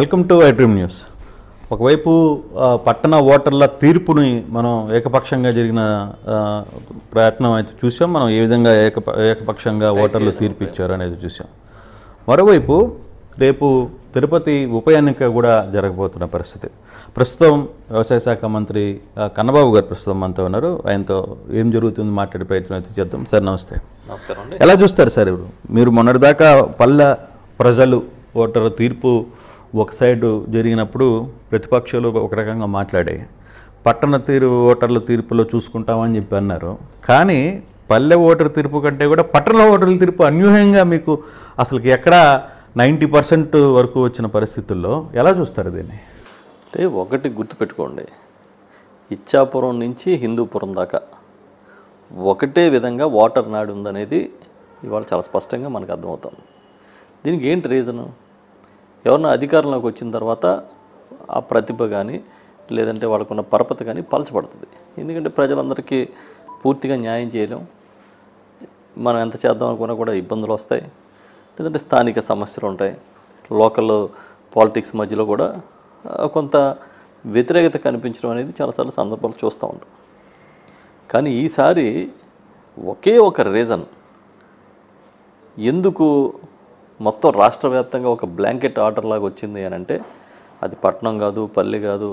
Welcome to iDream news ఒకవైపు పట్టణ ఓటర్ల తీర్పుని మనం ఏకపక్షంగా జరిగిన ప్రయత్నం అయితే చూసాం మనం ఏ విధంగా ఏక ఏకపక్షంగా ఓటర్లు తీర్పు ఇచ్చారు అనేది చూసాం మరోవైపు రేపు తిరుపతి ఉప ఎన్నిక కూడా జరగబోతున్న పరిస్థితి ప్రస్తుతం వ్యవసాయ శాఖ మంత్రి కన్నబాబు గారు ప్రస్తుతం మనతో ఉన్నారు ఆయనతో ఏం జరుగుతుంది మాట్లాడే ప్రయత్నం అయితే చేద్దాం సార్ నమస్తే నమస్కారం ఎలా చూస్తారు సార్ ఇప్పుడు మీరు మొన్నటిదాకా పల్లె ప్రజలు ఓటర్ తీర్పు ఒక సైడ్ జరిగినప్పుడు ప్రతిపక్షాలు ఒక రకంగా మాట్లాడాయి పట్టణ తీరు ఓటర్ల తీర్పులో చూసుకుంటామని చెప్పి అన్నారు కానీ పల్లె ఓటర్ తీర్పు కంటే కూడా పట్టణ ఓటర్ల తీర్పు అన్యూహ్యంగా మీకు అసలు ఎక్కడ నైంటీ పర్సెంట్ వరకు వచ్చిన పరిస్థితుల్లో ఎలా చూస్తారు దీన్ని అంటే ఒకటి గుర్తుపెట్టుకోండి ఇచ్చాపురం నుంచి హిందూపురం దాకా ఒకటే విధంగా వాటర్ నాడు ఉందనేది ఇవాళ చాలా స్పష్టంగా మనకు అర్థమవుతుంది దీనికి ఏంటి రీజను ఎవరన్నా అధికారంలోకి వచ్చిన తర్వాత ఆ ప్రతిభ కానీ లేదంటే ఉన్న పరపతి కానీ పలచబడుతుంది ఎందుకంటే ప్రజలందరికీ పూర్తిగా న్యాయం చేయలేం మనం ఎంత చేద్దాం అనుకున్నా కూడా ఇబ్బందులు వస్తాయి లేదంటే స్థానిక సమస్యలు ఉంటాయి లోకల్ పాలిటిక్స్ మధ్యలో కూడా కొంత వ్యతిరేకత కనిపించడం అనేది చాలాసార్లు సందర్భాలు చూస్తూ ఉంటాం కానీ ఈసారి ఒకే ఒక రీజన్ ఎందుకు మొత్తం రాష్ట్ర వ్యాప్తంగా ఒక బ్లాంకెట్ ఆర్డర్ లాగా వచ్చింది అని అంటే అది పట్టణం కాదు పల్లె కాదు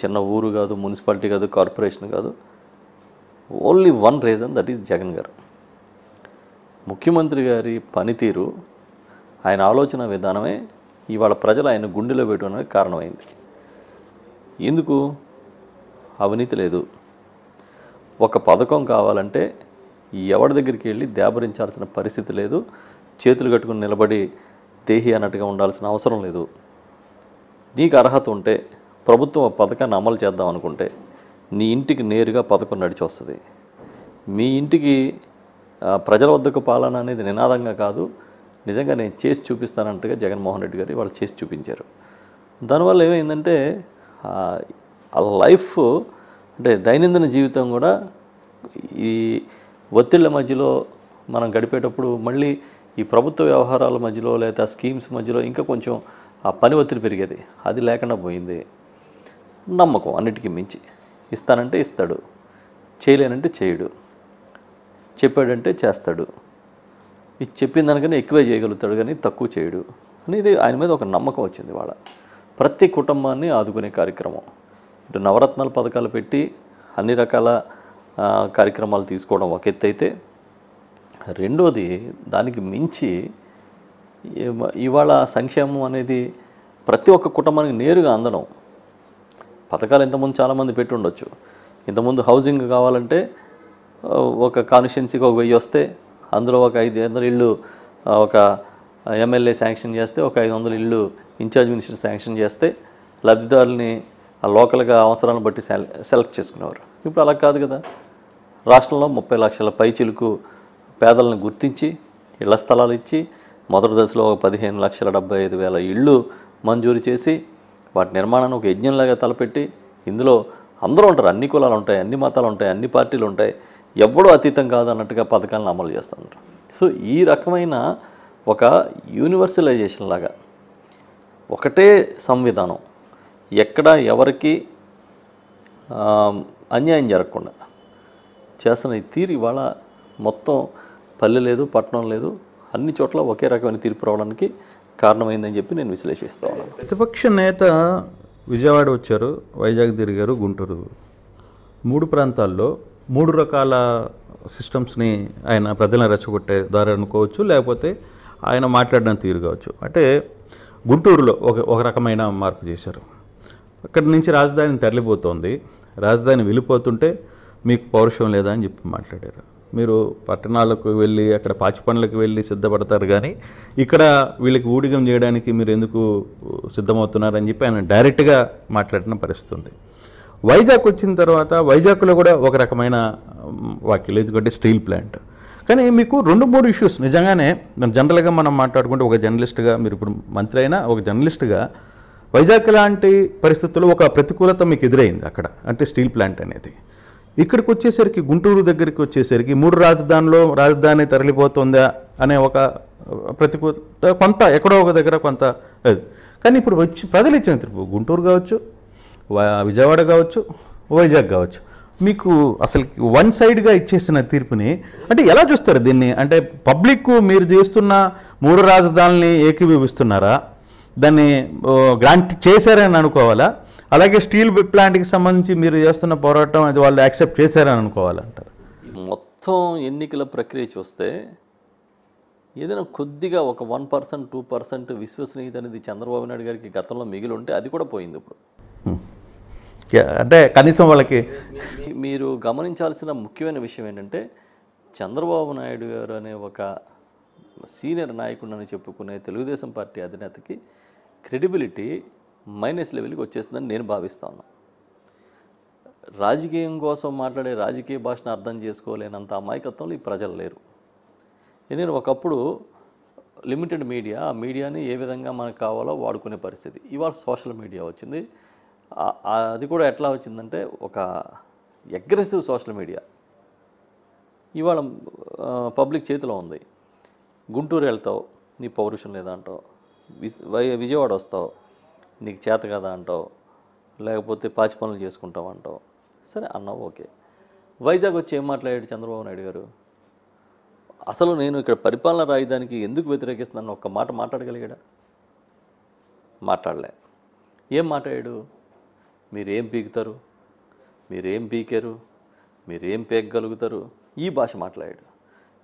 చిన్న ఊరు కాదు మున్సిపాలిటీ కాదు కార్పొరేషన్ కాదు only one reason that is Jagan garu ముఖ్యమంత్రి గారి పనితీరు ఆయన ఆలోచన విధానమే ఇవాళ ప్రజలు ఆయన గుండెలో పెట్టుకోవడానికి కారణమైంది ఎందుకు అవినీతి లేదు ఒక పథకం కావాలంటే ఎవరి దగ్గరికి వెళ్ళి దేబరించాల్సిన పరిస్థితి లేదు చేతులు కట్టుకుని నిలబడి దేహి అన్నట్టుగా ఉండాల్సిన అవసరం లేదు నీకు అర్హత ఉంటే ప్రభుత్వం పథకాన్ని అమలు చేద్దాం అనుకుంటే నీ ఇంటికి నేరుగా పథకం నడిచి వస్తుంది మీ ఇంటికి ప్రజల వద్దకు పాలన అనేది నినాదంగా కాదు నిజంగా నేను చేసి చూపిస్తానంటగా జగన్మోహన్ రెడ్డి గారు వాళ్ళు చేసి చూపించారు దానివల్ల ఏమైందంటే ఆ లైఫ్ అంటే దైనందిన జీవితం కూడా ఈ ఒత్తిళ్ల మధ్యలో మనం గడిపేటప్పుడు మళ్ళీ ఈ ప్రభుత్వ వ్యవహారాల మధ్యలో లేదా స్కీమ్స్ మధ్యలో ఇంకా కొంచెం ఆ పని ఒత్తిడి పెరిగేది అది లేకుండా పోయింది నమ్మకం అన్నిటికీ మించి ఇస్తానంటే ఇస్తాడు చేయలేనంటే చేయడు చెప్పాడంటే చేస్తాడు ఇది చెప్పిన దానికన్నా ఎక్కువే చేయగలుగుతాడు కానీ తక్కువ చేయడు అనేది ఆయన మీద ఒక నమ్మకం వచ్చింది వాళ్ళ ప్రతి కుటుంబాన్ని ఆదుకునే కార్యక్రమం ఇటు నవరత్నాల పథకాలు పెట్టి అన్ని రకాల కార్యక్రమాలు తీసుకోవడం ఒక ఎత్తు అయితే రెండోది దానికి మించి ఇవాళ సంక్షేమం అనేది ప్రతి ఒక్క కుటుంబానికి నేరుగా అందడం పథకాలు ఇంతకుముందు చాలామంది పెట్టి ఉండొచ్చు ఇంతకుముందు హౌసింగ్ కావాలంటే ఒక కాన్స్టిట్యున్సీకి ఒక వెయ్యి వస్తే అందులో ఒక ఐదు వందల ఇళ్ళు ఒక ఎమ్మెల్యే శాంక్షన్ చేస్తే ఒక ఐదు వందల ఇళ్ళు ఇన్ఛార్జ్ మినిస్టర్ శాంక్షన్ చేస్తే లబ్ధిదారుల్ని లోకల్గా అవసరాలను బట్టి సెలెక్ట్ చేసుకునేవారు ఇప్పుడు అలా కాదు కదా రాష్ట్రంలో ముప్పై లక్షల పైచిలకు పేదలను గుర్తించి ఇళ్ల స్థలాలు ఇచ్చి మొదటి దశలో ఒక పదిహేను లక్షల డెబ్బై ఐదు వేల ఇళ్ళు మంజూరు చేసి వాటి నిర్మాణాన్ని ఒక యజ్ఞంలాగా తలపెట్టి ఇందులో అందరూ ఉంటారు అన్ని కులాలు ఉంటాయి అన్ని మతాలు ఉంటాయి అన్ని పార్టీలు ఉంటాయి ఎవడో అతీతం కాదు అన్నట్టుగా పథకాలను అమలు చేస్తున్నారు సో ఈ రకమైన ఒక యూనివర్సలైజేషన్ లాగా ఒకటే సంవిధానం ఎక్కడ ఎవరికి అన్యాయం జరగకుండా చేస్తున్న ఈ తీరు ఇవాళ మొత్తం పల్లె లేదు పట్టణం లేదు అన్ని చోట్ల ఒకే రకమైన తీర్పు రావడానికి కారణమైందని చెప్పి నేను విశ్లేషిస్తా ఉన్నాను ప్రతిపక్ష నేత విజయవాడ వచ్చారు వైజాగ్ తిరిగారు గుంటూరు మూడు ప్రాంతాల్లో మూడు రకాల సిస్టమ్స్ని ఆయన ప్రజలను రెచ్చగొట్టే దారి అనుకోవచ్చు లేకపోతే ఆయన మాట్లాడిన తీరు కావచ్చు అంటే గుంటూరులో ఒక ఒక రకమైన మార్పు చేశారు అక్కడి నుంచి రాజధాని తరలిపోతోంది రాజధాని వెళ్ళిపోతుంటే మీకు పౌరుషం లేదా అని చెప్పి మాట్లాడారు మీరు పట్టణాలకు వెళ్ళి అక్కడ పాచి పనులకు వెళ్ళి సిద్ధపడతారు కానీ ఇక్కడ వీళ్ళకి ఊడిగం చేయడానికి మీరు ఎందుకు సిద్ధమవుతున్నారని చెప్పి ఆయన డైరెక్ట్గా మాట్లాడిన పరిస్థితి ఉంది వైజాగ్ వచ్చిన తర్వాత వైజాగ్లో కూడా ఒక రకమైన వాక్యలు ఎందుకంటే స్టీల్ ప్లాంట్ కానీ మీకు రెండు మూడు ఇష్యూస్ నిజంగానే జనరల్గా మనం మాట్లాడుకుంటే ఒక జర్నలిస్ట్గా మీరు ఇప్పుడు మంత్రి అయినా ఒక జర్నలిస్ట్గా వైజాగ్ లాంటి పరిస్థితుల్లో ఒక ప్రతికూలత మీకు ఎదురైంది అక్కడ అంటే స్టీల్ ప్లాంట్ అనేది ఇక్కడికి వచ్చేసరికి గుంటూరు దగ్గరికి వచ్చేసరికి మూడు రాజధానిలో రాజధాని తరలిపోతుందా అనే ఒక ప్రతికూల కొంత ఎక్కడో ఒక దగ్గర కొంత కానీ ఇప్పుడు వచ్చి ప్రజలు ఇచ్చిన తీర్పు గుంటూరు కావచ్చు విజయవాడ కావచ్చు వైజాగ్ కావచ్చు మీకు అసలు వన్ సైడ్గా ఇచ్చేసిన తీర్పుని అంటే ఎలా చూస్తారు దీన్ని అంటే పబ్లిక్ మీరు చేస్తున్న మూడు రాజధానుల్ని ఏకీభవిస్తున్నారా దాన్ని గ్రాంట్ చేశారని అనుకోవాలా అలాగే స్టీల్ ప్లాంట్కి సంబంధించి మీరు చేస్తున్న పోరాటం అది వాళ్ళు యాక్సెప్ట్ చేశారని అనుకోవాలంటారు మొత్తం ఎన్నికల ప్రక్రియ చూస్తే ఏదైనా కొద్దిగా ఒక వన్ పర్సెంట్ టూ పర్సెంట్ విశ్వసనీయత అనేది చంద్రబాబు నాయుడు గారికి గతంలో మిగిలి ఉంటే అది కూడా పోయింది ఇప్పుడు అంటే కనీసం వాళ్ళకి మీరు గమనించాల్సిన ముఖ్యమైన విషయం ఏంటంటే చంద్రబాబు నాయుడు గారు అనే ఒక సీనియర్ నాయకుడు అని చెప్పుకునే తెలుగుదేశం పార్టీ అధినేతకి క్రెడిబిలిటీ మైనస్ లెవెల్కి వచ్చేస్తుందని నేను భావిస్తాను రాజకీయం కోసం మాట్లాడే రాజకీయ భాషను అర్థం చేసుకోలేనంత అమాయకత్వంలో ఈ ప్రజలు లేరు ఎందుకంటే ఒకప్పుడు లిమిటెడ్ మీడియా ఆ మీడియాని ఏ విధంగా మనకు కావాలో వాడుకునే పరిస్థితి ఇవాళ సోషల్ మీడియా వచ్చింది అది కూడా ఎట్లా వచ్చిందంటే ఒక అగ్రెసివ్ సోషల్ మీడియా ఇవాళ పబ్లిక్ చేతిలో ఉంది గుంటూరు వెళ్తావు నీ పౌరుషం లేదంటావు విజయవాడ వస్తావు నీకు చేత కదా అంటావు లేకపోతే పాచి పనులు చేసుకుంటావు అంటావు సరే అన్నావు ఓకే వైజాగ్ వచ్చి ఏం మాట్లాడాడు చంద్రబాబు నాయుడు గారు అసలు నేను ఇక్కడ పరిపాలన రాయడానికి ఎందుకు వ్యతిరేకిస్తున్నాను ఒక్క మాట మాట్లాడగలిగాడా మాట్లాడలే ఏం మాట్లాడాడు మీరేం పీకుతారు మీరేం పీకారు మీరేం పీకగలుగుతారు ఈ భాష మాట్లాడాడు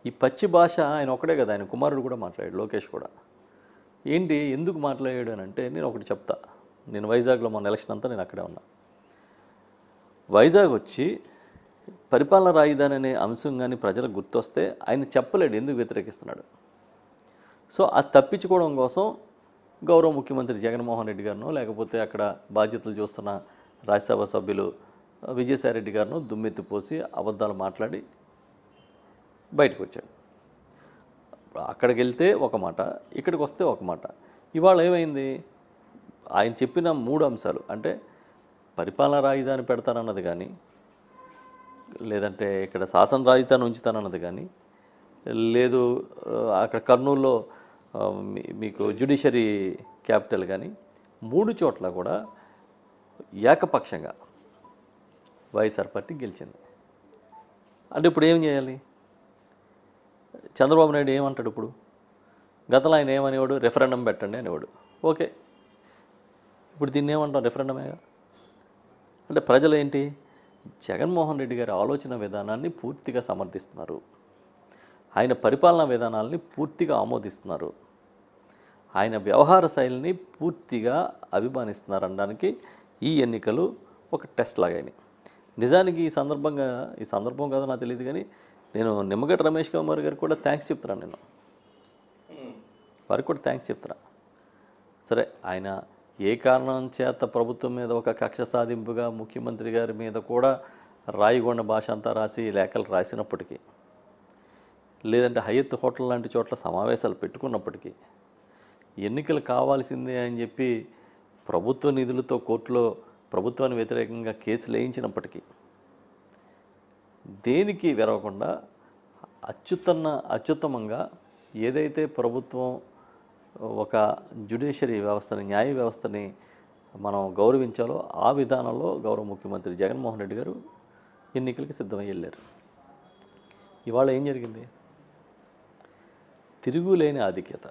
ఈ పచ్చి భాష ఆయన ఒక్కడే కదా ఆయన కుమారుడు కూడా మాట్లాడాడు లోకేష్ కూడా ఏంటి ఎందుకు మాట్లాడాడు అని అంటే నేను ఒకటి చెప్తా నేను వైజాగ్లో మొన్న ఎలక్షన్ అంతా నేను అక్కడే ఉన్నా వైజాగ్ వచ్చి పరిపాలన రాజధాని అనే అంశం కానీ ప్రజలకు గుర్తొస్తే ఆయన చెప్పలేడు ఎందుకు వ్యతిరేకిస్తున్నాడు సో అది తప్పించుకోవడం కోసం గౌరవ ముఖ్యమంత్రి జగన్మోహన్ రెడ్డి గారినో లేకపోతే అక్కడ బాధ్యతలు చూస్తున్న రాజ్యసభ సభ్యులు విజయసాయి రెడ్డి గారిను దుమ్మెత్తిపోసి అబద్ధాలు మాట్లాడి బయటకు వచ్చాడు అక్కడికి వెళ్తే ఒక మాట ఇక్కడికి వస్తే ఒక మాట ఇవాళ ఏమైంది ఆయన చెప్పిన మూడు అంశాలు అంటే పరిపాలన రాజధాని పెడతానన్నది కానీ లేదంటే ఇక్కడ శాసన రాజధాని ఉంచుతానన్నది కానీ లేదు అక్కడ కర్నూలులో మీకు జ్యుడిషరీ క్యాపిటల్ కానీ మూడు చోట్ల కూడా ఏకపక్షంగా వైఎస్ఆర్ పార్టీ గెలిచింది అంటే ఇప్పుడు ఏం చేయాలి చంద్రబాబు నాయుడు ఏమంటాడు ఇప్పుడు గతంలో ఆయన ఏమనేవాడు రెఫరెండం పెట్టండి అనేవాడు ఓకే ఇప్పుడు దీన్ని ఏమంటాం రెఫరెండమే అంటే ప్రజలు ఏంటి జగన్మోహన్ రెడ్డి గారి ఆలోచన విధానాన్ని పూర్తిగా సమర్థిస్తున్నారు ఆయన పరిపాలనా విధానాల్ని పూర్తిగా ఆమోదిస్తున్నారు ఆయన వ్యవహార శైలిని పూర్తిగా అభిమానిస్తున్నారు అనడానికి ఈ ఎన్నికలు ఒక టెస్ట్ లాగాయి నిజానికి ఈ సందర్భంగా ఈ సందర్భం కదా నాకు తెలియదు కానీ నేను నిమ్మగడ్డ రమేష్ కుమార్ గారికి కూడా థ్యాంక్స్ చెప్తున్నాను నేను వారికి కూడా థ్యాంక్స్ చెప్తున్నా సరే ఆయన ఏ కారణం చేత ప్రభుత్వం మీద ఒక కక్ష సాధింపుగా ముఖ్యమంత్రి గారి మీద కూడా రాయిగొండ భాష అంతా రాసి లేఖలు రాసినప్పటికీ లేదంటే హయత్ హోటల్ లాంటి చోట్ల సమావేశాలు పెట్టుకున్నప్పటికీ ఎన్నికలు కావాల్సిందే అని చెప్పి ప్రభుత్వ నిధులతో కోర్టులో ప్రభుత్వాన్ని వ్యతిరేకంగా కేసులు వేయించినప్పటికీ దేనికి విరవకుండా అత్యుత్తన్న అత్యుత్తమంగా ఏదైతే ప్రభుత్వం ఒక జ్యుడిషియరీ వ్యవస్థని న్యాయ వ్యవస్థని మనం గౌరవించాలో ఆ విధానంలో గౌరవ ముఖ్యమంత్రి జగన్మోహన్ రెడ్డి గారు ఎన్నికలకి సిద్ధమై వెళ్ళారు ఇవాళ ఏం జరిగింది తిరుగులేని ఆధిక్యత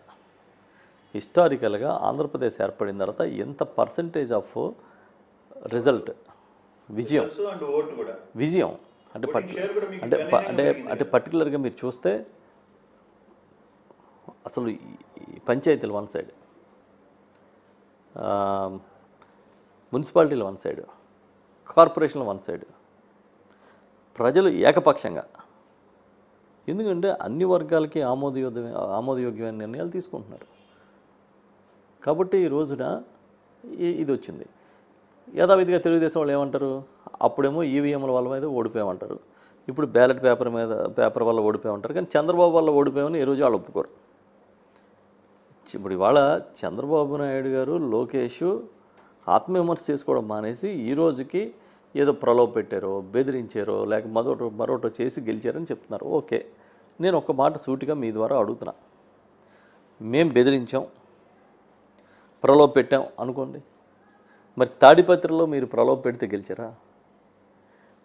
హిస్టారికల్గా ఆంధ్రప్రదేశ్ ఏర్పడిన తర్వాత ఎంత పర్సంటేజ్ ఆఫ్ రిజల్ట్ విజయం విజయం అంటే అంటే అంటే అంటే పర్టికులర్గా మీరు చూస్తే అసలు పంచాయతీలు వన్ సైడ్ మున్సిపాలిటీలు వన్ సైడ్ కార్పొరేషన్లు వన్ సైడ్ ప్రజలు ఏకపక్షంగా ఎందుకంటే అన్ని వర్గాలకి ఆమోదయోగ ఆమోదయోగ్యమైన నిర్ణయాలు తీసుకుంటున్నారు కాబట్టి ఈ రోజున ఇది వచ్చింది యథావిధిగా తెలుగుదేశం వాళ్ళు ఏమంటారు అప్పుడేమో ఈవీఎంల వల్ల మీద ఓడిపోయామంటారు ఇప్పుడు బ్యాలెట్ పేపర్ మీద పేపర్ వల్ల ఓడిపోయామంటారు కానీ చంద్రబాబు వల్ల ఓడిపోయామని ఈ రోజు వాళ్ళు ఒప్పుకోరు ఇప్పుడు ఇవాళ చంద్రబాబు నాయుడు గారు లోకేష్ ఆత్మవిమర్శ చేసుకోవడం మానేసి ఈ రోజుకి ఏదో ప్రలోభ పెట్టారో బెదిరించారో లేక మరొకటి మరొకటో చేసి గెలిచారని చెప్తున్నారు ఓకే నేను ఒక మాట సూటిగా మీ ద్వారా అడుగుతున్నా మేము బెదిరించాం ప్రలోభ పెట్టాం అనుకోండి మరి తాడిపత్రిలో మీరు ప్రలోభ పెడితే గెలిచారా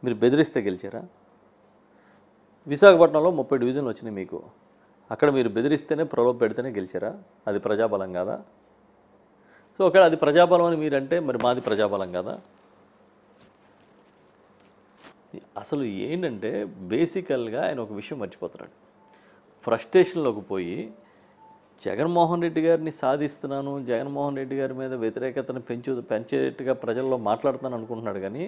మీరు బెదిరిస్తే గెలిచారా విశాఖపట్నంలో ముప్పై డివిజన్లు వచ్చినాయి మీకు అక్కడ మీరు బెదిరిస్తేనే ప్రలోభ పెడితేనే గెలిచారా అది ప్రజాబలం కాదా సో ఒకవేళ అది ప్రజాబలం అని మీరంటే మరి మాది ప్రజాబలం కాదా అసలు ఏంటంటే బేసికల్గా ఆయన ఒక విషయం మర్చిపోతున్నాడు ఫ్రస్ట్రేషన్లోకి పోయి జగన్మోహన్ రెడ్డి గారిని సాధిస్తున్నాను జగన్మోహన్ రెడ్డి గారి మీద వ్యతిరేకతను పెంచు పెంచేట్టుగా ప్రజల్లో మాట్లాడుతాను అనుకుంటున్నాడు కానీ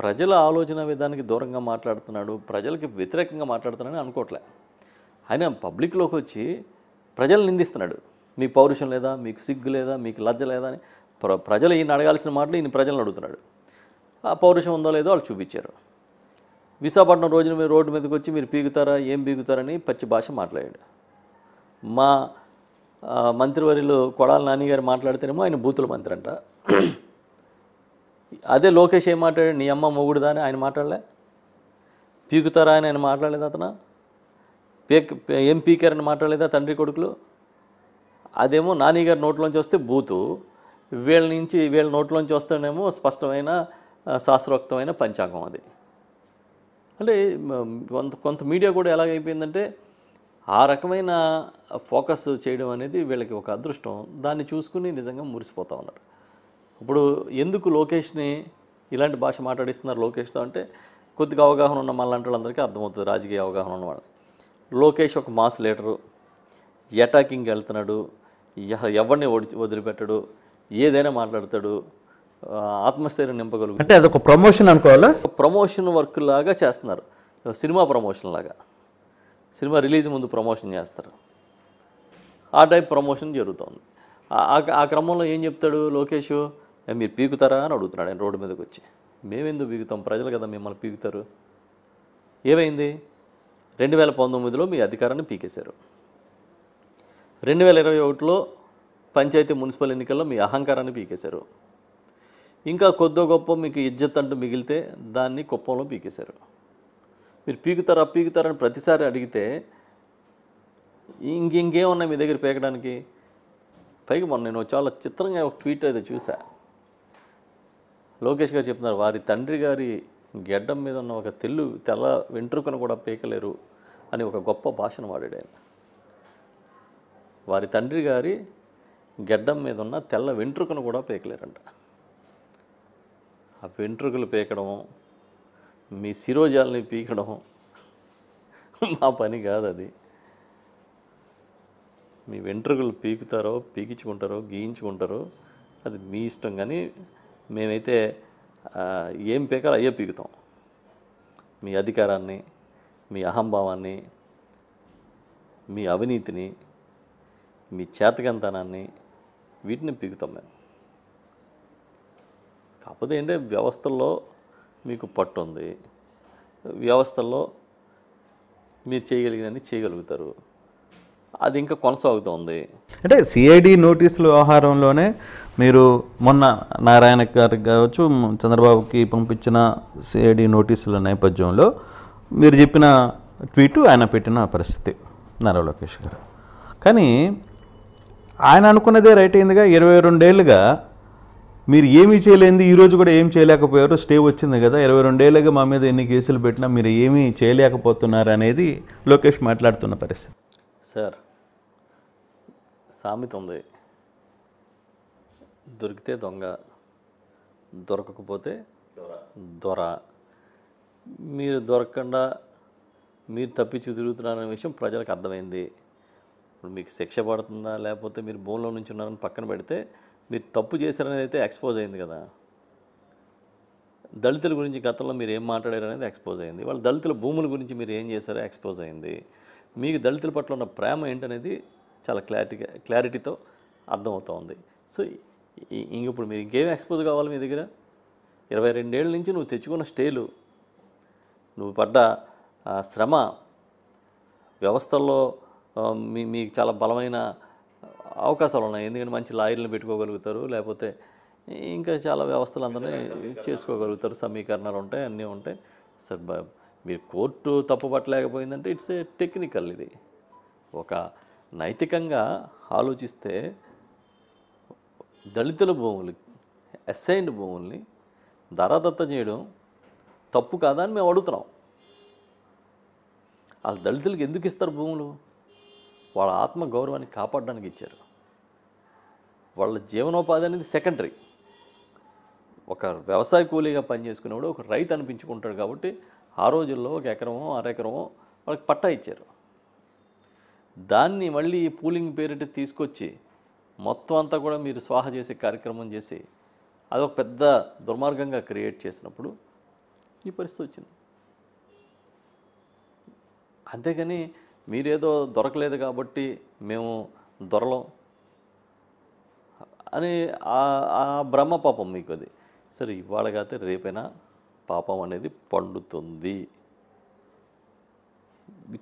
ప్రజల ఆలోచన విధానానికి దూరంగా మాట్లాడుతున్నాడు ప్రజలకి వ్యతిరేకంగా మాట్లాడుతున్నాడని అనుకోవట్లే ఆయన పబ్లిక్లోకి వచ్చి ప్రజలు నిందిస్తున్నాడు మీ పౌరుషం లేదా మీకు సిగ్గు లేదా మీకు లజ్జ లేదా అని ప్ర ప్రజలు ఈయన అడగాల్సిన మాటలు ఈయన ప్రజలను అడుగుతున్నాడు ఆ పౌరుషం ఉందో లేదో వాళ్ళు చూపించారు విశాఖపట్నం రోజున మీరు రోడ్డు మీదకి వచ్చి మీరు పీగుతారా ఏం పీగుతారని పచ్చి భాష మాట్లాడాడు మా మంత్రివర్యులో కొడాల గారు మాట్లాడితేనేమో ఆయన బూతుల మంత్రి అంట అదే లోకేష్ ఏం మాట్లాడు నీ అమ్మ మొగుడుదా అని ఆయన మాట్లాడలే పీకుతారా అని ఆయన మాట్లాడలేదు అతను పీక్ ఏం పీకారని మాట్లాడలేదా తండ్రి కొడుకులు అదేమో నానిగారి నోట్లోంచి వస్తే బూతు వీళ్ళ నుంచి వీళ్ళ నోట్లోంచి వస్తేనేమో స్పష్టమైన శాస్త్రోక్తమైన పంచాంగం అది అంటే కొంత కొంత మీడియా కూడా ఎలాగైపోయిందంటే ఆ రకమైన ఫోకస్ చేయడం అనేది వీళ్ళకి ఒక అదృష్టం దాన్ని చూసుకుని నిజంగా మురిసిపోతూ ఉన్నారు ఇప్పుడు ఎందుకు లోకేష్ని ఇలాంటి భాష మాట్లాడిస్తున్నారు లోకేష్తో అంటే కొద్దిగా అవగాహన ఉన్న మళ్ళంటే వాళ్ళందరికీ అర్థమవుతుంది రాజకీయ అవగాహన ఉన్న వాళ్ళు లోకేష్ ఒక మాస్ లీడరు అటాకింగ్ వెళ్తున్నాడు ఎవరిని వదిలిపెట్టడు ఏదైనా మాట్లాడతాడు ఆత్మస్థైర్యం నింపగలుగు అంటే అదొక ప్రమోషన్ అనుకోవాలా ప్రమోషన్ వర్క్ లాగా చేస్తున్నారు సినిమా ప్రమోషన్ లాగా సినిమా రిలీజ్ ముందు ప్రమోషన్ చేస్తారు ఆ టైప్ ప్రమోషన్ జరుగుతుంది ఆ క్రమంలో ఏం చెప్తాడు లోకేష్ మీరు పీకుతారా అని అడుగుతున్నాడు ఆయన రోడ్డు మీదకి వచ్చి మేమెందుకు పీకుతాం ప్రజలు కదా మిమ్మల్ని పీకుతారు ఏమైంది రెండు వేల పంతొమ్మిదిలో మీ అధికారాన్ని పీకేశారు రెండు వేల ఇరవై ఒకటిలో పంచాయతీ మున్సిపల్ ఎన్నికల్లో మీ అహంకారాన్ని పీకేశారు ఇంకా కొద్దో గొప్ప మీకు ఇజ్జత్ అంటూ మిగిలితే దాన్ని కుప్పంలో పీకేశారు మీరు పీకుతారా పీకుతారని ప్రతిసారి అడిగితే ఇంక మీ దగ్గర పీకడానికి పైకి మొన్న నేను చాలా చిత్రంగా ఒక ట్వీట్ అయితే చూసా లోకేష్ గారు చెప్తున్నారు వారి తండ్రి గారి గెడ్డం మీద ఉన్న ఒక తెల్లు తెల్ల వెంట్రుకను కూడా పీకలేరు అని ఒక గొప్ప భాషను వాడాడు ఆయన వారి తండ్రి గారి గెడ్డం మీద ఉన్న తెల్ల వెంట్రుకను కూడా పీకలేరంట ఆ వెంట్రుకలు పీకడం మీ శిరోజాలని పీకడం మా పని కాదు అది మీ వెంట్రుకలు పీకుతారో పీకించుకుంటారో గీయించుకుంటారో అది మీ ఇష్టం కానీ మేమైతే ఏం పీకాలో అయ్యే పీకుతాం మీ అధికారాన్ని మీ అహంభావాన్ని మీ అవినీతిని మీ చేతకంతనాన్ని వీటిని పీకుతాం మేము కాకపోతే ఏంటంటే వ్యవస్థల్లో మీకు పట్టు ఉంది వ్యవస్థల్లో మీరు చేయగలిగినవి చేయగలుగుతారు అది ఇంకా కొనసాగుతూ ఉంది అంటే సిఐడి నోటీసుల వ్యవహారంలోనే మీరు మొన్న నారాయణ గారికి కావచ్చు చంద్రబాబుకి పంపించిన సిఐడి నోటీసుల నేపథ్యంలో మీరు చెప్పిన ట్వీటు ఆయన పెట్టిన పరిస్థితి నారా లోకేష్ గారు కానీ ఆయన అనుకున్నదే రైట్ అయిందిగా ఇరవై రెండేళ్లుగా మీరు ఏమీ చేయలేదు ఈరోజు కూడా ఏం చేయలేకపోయారు స్టే వచ్చింది కదా ఇరవై రెండేళ్ళగా మా మీద ఎన్ని కేసులు పెట్టినా మీరు ఏమీ చేయలేకపోతున్నారు అనేది లోకేష్ మాట్లాడుతున్న పరిస్థితి సార్ సామెత ఉంది దొరికితే దొంగ దొరకకపోతే దొర మీరు దొరకకుండా మీరు తప్పించి తిరుగుతున్నారనే విషయం ప్రజలకు అర్థమైంది ఇప్పుడు మీకు శిక్ష పడుతుందా లేకపోతే మీరు భూమిలో నుంచి ఉన్నారని పక్కన పెడితే మీరు తప్పు చేశారనేది అయితే ఎక్స్పోజ్ అయింది కదా దళితుల గురించి గతంలో మీరు ఏం మాట్లాడారు అనేది ఎక్స్పోజ్ అయింది వాళ్ళ దళితుల భూముల గురించి మీరు ఏం చేశారో ఎక్స్పోజ్ అయింది మీకు దళితుల పట్ల ఉన్న ప్రేమ ఏంటనేది చాలా క్లారిటీగా క్లారిటీతో అర్థమవుతోంది సో ఇంక ఇప్పుడు మీరు ఇంకేం ఎక్స్పోజ్ కావాలి మీ దగ్గర ఇరవై రెండేళ్ళ నుంచి నువ్వు తెచ్చుకున్న స్టేలు నువ్వు పడ్డ శ్రమ వ్యవస్థల్లో మీ మీకు చాలా బలమైన అవకాశాలు ఉన్నాయి ఎందుకంటే మంచి లాయర్లను పెట్టుకోగలుగుతారు లేకపోతే ఇంకా చాలా వ్యవస్థలు అందరినీ చేసుకోగలుగుతారు సమీకరణాలు ఉంటాయి అన్నీ ఉంటాయి సార్ మీరు కోర్టు తప్పుపట్టలేకపోయిందంటే ఇట్స్ ఏ టెక్నికల్ ఇది ఒక నైతికంగా ఆలోచిస్తే దళితుల భూములు అసైన్డ్ భూముల్ని ధరాదత్త చేయడం తప్పు కాదా అని మేము అడుగుతున్నాం వాళ్ళు దళితులకు ఎందుకు ఇస్తారు భూములు వాళ్ళ ఆత్మ గౌరవాన్ని కాపాడడానికి ఇచ్చారు వాళ్ళ జీవనోపాధి అనేది సెకండరీ ఒక వ్యవసాయ కూలీగా పనిచేసుకునేవాడు ఒక రైతు అనిపించుకుంటాడు కాబట్టి ఆ రోజుల్లో ఒక ఎకరమో అరెకరమో వాళ్ళకి పట్టా ఇచ్చారు దాన్ని మళ్ళీ పూలింగ్ పేరిట తీసుకొచ్చి మొత్తం అంతా కూడా మీరు స్వాహ చేసే కార్యక్రమం చేసి అది ఒక పెద్ద దుర్మార్గంగా క్రియేట్ చేసినప్పుడు ఈ పరిస్థితి వచ్చింది అంతేగాని మీరేదో దొరకలేదు కాబట్టి మేము దొరలం అని ఆ బ్రహ్మ పాపం మీకు అది సరే ఇవాళ రేపైనా పాపం అనేది పండుతుంది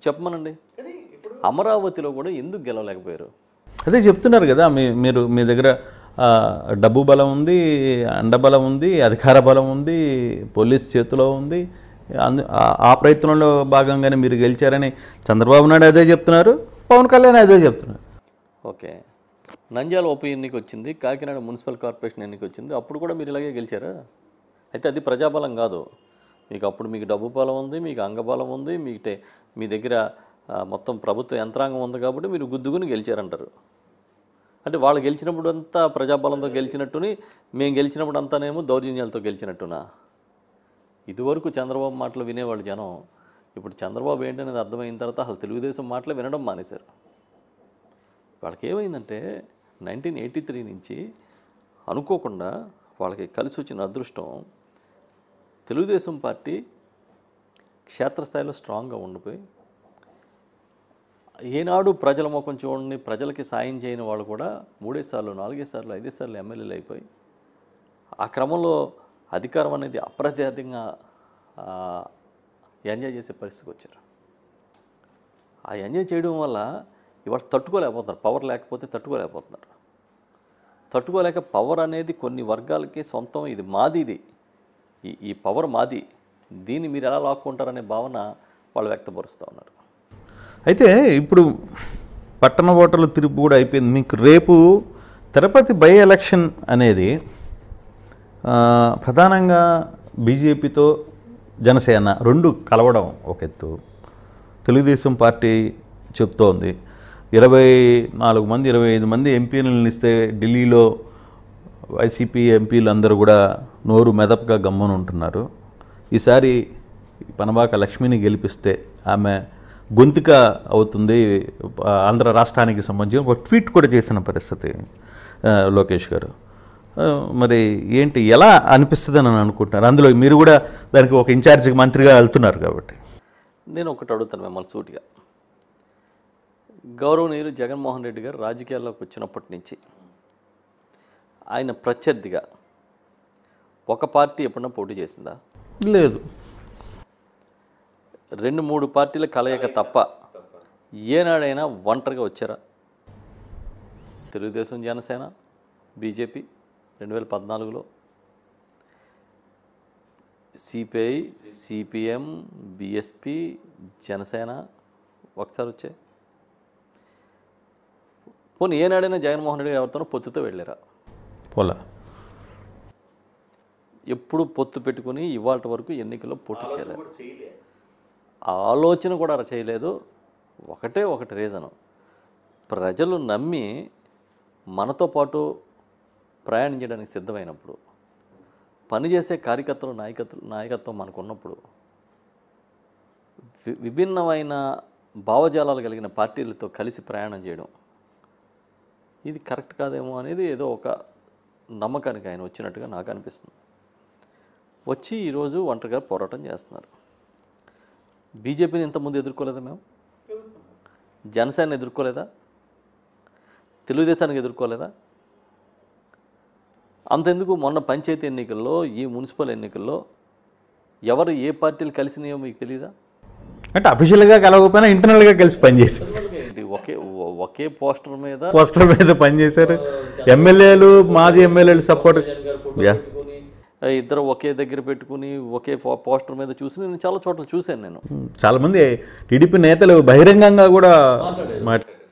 చెప్పమనండి అమరావతిలో కూడా ఎందుకు గెలవలేకపోయారు అదే చెప్తున్నారు కదా మీ మీరు మీ దగ్గర డబ్బు బలం ఉంది అండబలం ఉంది అధికార బలం ఉంది పోలీస్ చేతిలో ఉంది అందు ఆ ప్రయత్నంలో భాగంగానే మీరు గెలిచారని చంద్రబాబు నాయుడు అదే చెప్తున్నారు పవన్ కళ్యాణ్ అదే చెప్తున్నారు ఓకే నంద్యాల ఉప ఎన్నిక వచ్చింది కాకినాడ మున్సిపల్ కార్పొరేషన్ ఎన్నిక వచ్చింది అప్పుడు కూడా మీరు ఇలాగే గెలిచారా అయితే అది ప్రజాబలం కాదు మీకు అప్పుడు మీకు డబ్బు బలం ఉంది మీకు అంగబలం ఉంది మీకు మీ దగ్గర మొత్తం ప్రభుత్వ యంత్రాంగం ఉంది కాబట్టి మీరు గుద్దుకుని గెలిచారంటారు అంటే వాళ్ళు గెలిచినప్పుడు అంతా ప్రజాబలంతో గెలిచినట్టుని మేము గెలిచినప్పుడు అంతానేమో దౌర్జన్యాలతో గెలిచినట్టునా ఇదివరకు చంద్రబాబు మాటలు వినేవాళ్ళు జనం ఇప్పుడు చంద్రబాబు ఏంటనేది అర్థమైన తర్వాత అసలు తెలుగుదేశం మాటలు వినడం మానేశారు వాళ్ళకి ఏమైందంటే నైన్టీన్ ఎయిటీ త్రీ నుంచి అనుకోకుండా వాళ్ళకి కలిసి వచ్చిన అదృష్టం తెలుగుదేశం పార్టీ క్షేత్రస్థాయిలో స్ట్రాంగ్గా ఉండిపోయి ఏనాడు ప్రజల ముఖం చూడండి ప్రజలకి సాయం చేయని వాళ్ళు కూడా మూడే సార్లు నాలుగే సార్లు ఐదే సార్లు ఎమ్మెల్యేలు అయిపోయి ఆ క్రమంలో అధికారం అనేది అప్రత్యాధికంగా ఎంజాయ్ చేసే పరిస్థితికి వచ్చారు ఆ ఎంజాయ్ చేయడం వల్ల ఇవాళ తట్టుకోలేకపోతున్నారు పవర్ లేకపోతే తట్టుకోలేకపోతున్నారు తట్టుకోలేక పవర్ అనేది కొన్ని వర్గాలకి సొంతం ఇది మాది ఇది ఈ ఈ పవర్ మాది దీన్ని మీరు ఎలా లాక్కుంటారనే భావన వాళ్ళు వ్యక్తపరుస్తూ ఉన్నారు అయితే ఇప్పుడు పట్టణ ఓటర్ల తిరుపు కూడా అయిపోయింది మీకు రేపు తిరుపతి బై ఎలక్షన్ అనేది ప్రధానంగా బీజేపీతో జనసేన రెండు కలవడం ఒక ఎత్తు తెలుగుదేశం పార్టీ చెప్తోంది ఇరవై నాలుగు మంది ఇరవై ఐదు మంది ఎంపీలు నిలిస్తే ఢిల్లీలో వైసీపీ ఎంపీలు అందరూ కూడా నోరు మెదప్గా గమ్మను ఉంటున్నారు ఈసారి పనబాక లక్ష్మిని గెలిపిస్తే ఆమె గొంతుక అవుతుంది ఆంధ్ర రాష్ట్రానికి సంబంధించి ఒక ట్వీట్ కూడా చేసిన పరిస్థితి లోకేష్ గారు మరి ఏంటి ఎలా అనిపిస్తుంది అని అనుకుంటున్నారు అందులో మీరు కూడా దానికి ఒక ఇన్ఛార్జ్ మంత్రిగా వెళ్తున్నారు కాబట్టి నేను ఒకటి అడుగుతాను మిమ్మల్ని సూటిగా గౌరవనీయులు జగన్మోహన్ రెడ్డి గారు రాజకీయాల్లోకి వచ్చినప్పటి నుంచి ఆయన ప్రత్యర్థిగా ఒక పార్టీ ఎప్పుడన్నా పోటీ చేసిందా లేదు రెండు మూడు పార్టీల కలయిక తప్ప ఏనాడైనా ఒంటరిగా వచ్చారా తెలుగుదేశం జనసేన బీజేపీ రెండు వేల పద్నాలుగులో సిపిఐ సిపిఎం బిఎస్పి జనసేన ఒకసారి వచ్చాయి పోనీ ఏనాడైనా జగన్మోహన్ రెడ్డి ఎవరితోనో పొత్తుతో వెళ్ళారా పోలా ఎప్పుడు పొత్తు పెట్టుకుని ఇవాళ వరకు ఎన్నికల్లో పోటీ చేయలేదు ఆలోచన కూడా చేయలేదు ఒకటే ఒకటి రీజను ప్రజలు నమ్మి మనతో పాటు ప్రయాణం చేయడానికి సిద్ధమైనప్పుడు పనిచేసే కార్యకర్తలు నాయకత్వం నాయకత్వం మనకున్నప్పుడు విభిన్నమైన భావజాలాలు కలిగిన పార్టీలతో కలిసి ప్రయాణం చేయడం ఇది కరెక్ట్ కాదేమో అనేది ఏదో ఒక నమ్మకానికి ఆయన వచ్చినట్టుగా నాకు అనిపిస్తుంది వచ్చి ఈరోజు ఒంటరిగా పోరాటం చేస్తున్నారు బీజేపీని ఇంతకుముందు ఎదుర్కోలేదా మేము జనసేన ఎదుర్కోలేదా తెలుగుదేశానికి ఎదుర్కోలేదా అంతెందుకు మొన్న పంచాయతీ ఎన్నికల్లో ఈ మున్సిపల్ ఎన్నికల్లో ఎవరు ఏ పార్టీలు కలిసినాయో మీకు తెలియదా అంటే అఫీషియల్గా కలవకపోయినా ఇంటర్నల్గా కలిసి పనిచేసి ఒకే ఒకే పోస్టర్ మీద పోస్టర్ మీద పనిచేశారు ఎమ్మెల్యేలు మాజీ ఎమ్మెల్యేలు సపోర్ట్ ఇద్దరు ఒకే దగ్గర పెట్టుకుని ఒకే పోస్టర్ మీద చూసి నేను చాలా చోట్ల చూశాను నేను చాలామంది టీడీపీ నేతలు బహిరంగంగా కూడా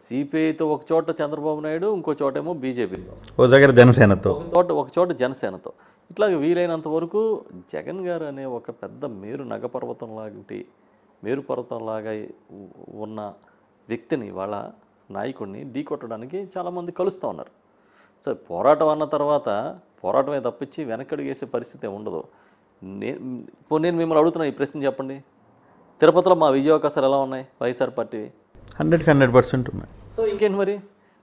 సిపిఐతో ఒక చోట చంద్రబాబు నాయుడు ఇంకో చోట ఏమో బీజేపీతో ఒక దగ్గర జనసేనతో చోట ఒక చోట జనసేనతో ఇట్లా వీలైనంత వరకు జగన్ గారు అనే ఒక పెద్ద మేరు నగపర్వతం లాంటి మేరు పర్వతం లాగా ఉన్న వ్యక్తిని వాళ్ళ నాయకుడిని ఢీకొట్టడానికి చాలామంది కలుస్తూ ఉన్నారు సరే పోరాటం అన్న తర్వాత పోరాటమే తప్పించి వెనకడుగేసే పరిస్థితి ఉండదు నేను నేను మిమ్మల్ని అడుగుతున్నాను ఈ ప్రశ్న చెప్పండి తిరుపతిలో మా విజయావకాశాలు ఎలా ఉన్నాయి వైఎస్ఆర్ పార్టీ హండ్రెడ్కి హండ్రెడ్ పర్సెంట్ ఉన్నాయి సో ఇంకేంటి మరి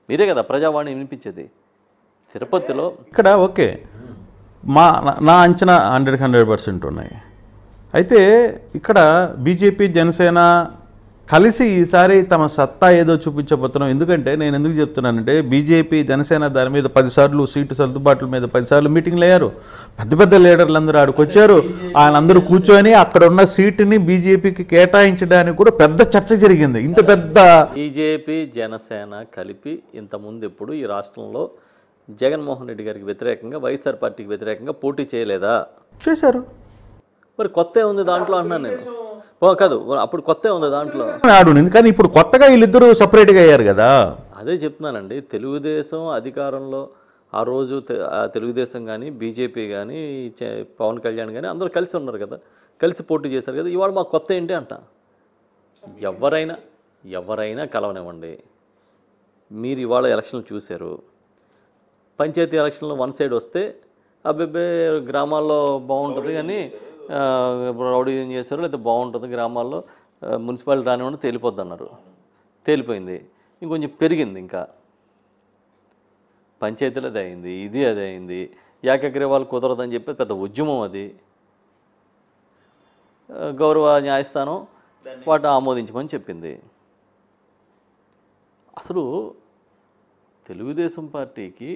మీరే కదా ప్రజావాణి వినిపించేది తిరుపతిలో ఇక్కడ ఓకే మా నా అంచనా హండ్రెడ్ హండ్రెడ్ పర్సెంట్ ఉన్నాయి అయితే ఇక్కడ బీజేపీ జనసేన కలిసి ఈసారి తమ సత్తా ఏదో చూపించబోతున్నాం ఎందుకంటే నేను ఎందుకు చెప్తున్నానంటే బీజేపీ జనసేన దాని మీద పదిసార్లు సీటు సర్దుబాట్ల మీద పదిసార్లు మీటింగ్లు అయ్యారు పెద్ద పెద్ద లీడర్లు అందరూ ఆయన అందరూ కూర్చొని అక్కడ ఉన్న సీటుని బీజేపీకి కేటాయించడానికి కూడా పెద్ద చర్చ జరిగింది ఇంత పెద్ద బీజేపీ జనసేన కలిపి ముందు ఎప్పుడు ఈ రాష్ట్రంలో జగన్మోహన్ రెడ్డి గారికి వ్యతిరేకంగా వైఎస్ఆర్ పార్టీకి వ్యతిరేకంగా పోటీ చేయలేదా చేశారు మరి కొత్త ఉంది దాంట్లో అన్నాను నేను కాదు అప్పుడు కొత్త ఉంది దాంట్లో ఆడుండింది కానీ ఇప్పుడు కొత్తగా వీళ్ళిద్దరూ సపరేట్గా అయ్యారు కదా అదే చెప్తున్నానండి తెలుగుదేశం అధికారంలో ఆ రోజు తెలుగుదేశం కానీ బీజేపీ కానీ పవన్ కళ్యాణ్ కానీ అందరూ కలిసి ఉన్నారు కదా కలిసి పోటీ చేశారు కదా ఇవాళ మా కొత్త ఏంటి అంట ఎవరైనా ఎవరైనా కలవనివ్వండి మీరు ఇవాళ ఎలక్షన్లు చూశారు పంచాయతీ ఎలక్షన్లో వన్ సైడ్ వస్తే అబ్బాయి గ్రామాల్లో బాగుంటుంది కానీ రౌడీ ఏం చేశారు లేకపోతే బాగుంటుంది గ్రామాల్లో మున్సిపాలిటీ రానివ్వండి తేలిపోద్ది అన్నారు తేలిపోయింది ఇంకొంచెం పెరిగింది ఇంకా పంచాయతీలు అది అయింది ఇది అది అయింది ఏకగ్రీవాలు కుదరదని చెప్పి పెద్ద ఉద్యమం అది గౌరవ న్యాయస్థానం వాటిని ఆమోదించమని చెప్పింది అసలు తెలుగుదేశం పార్టీకి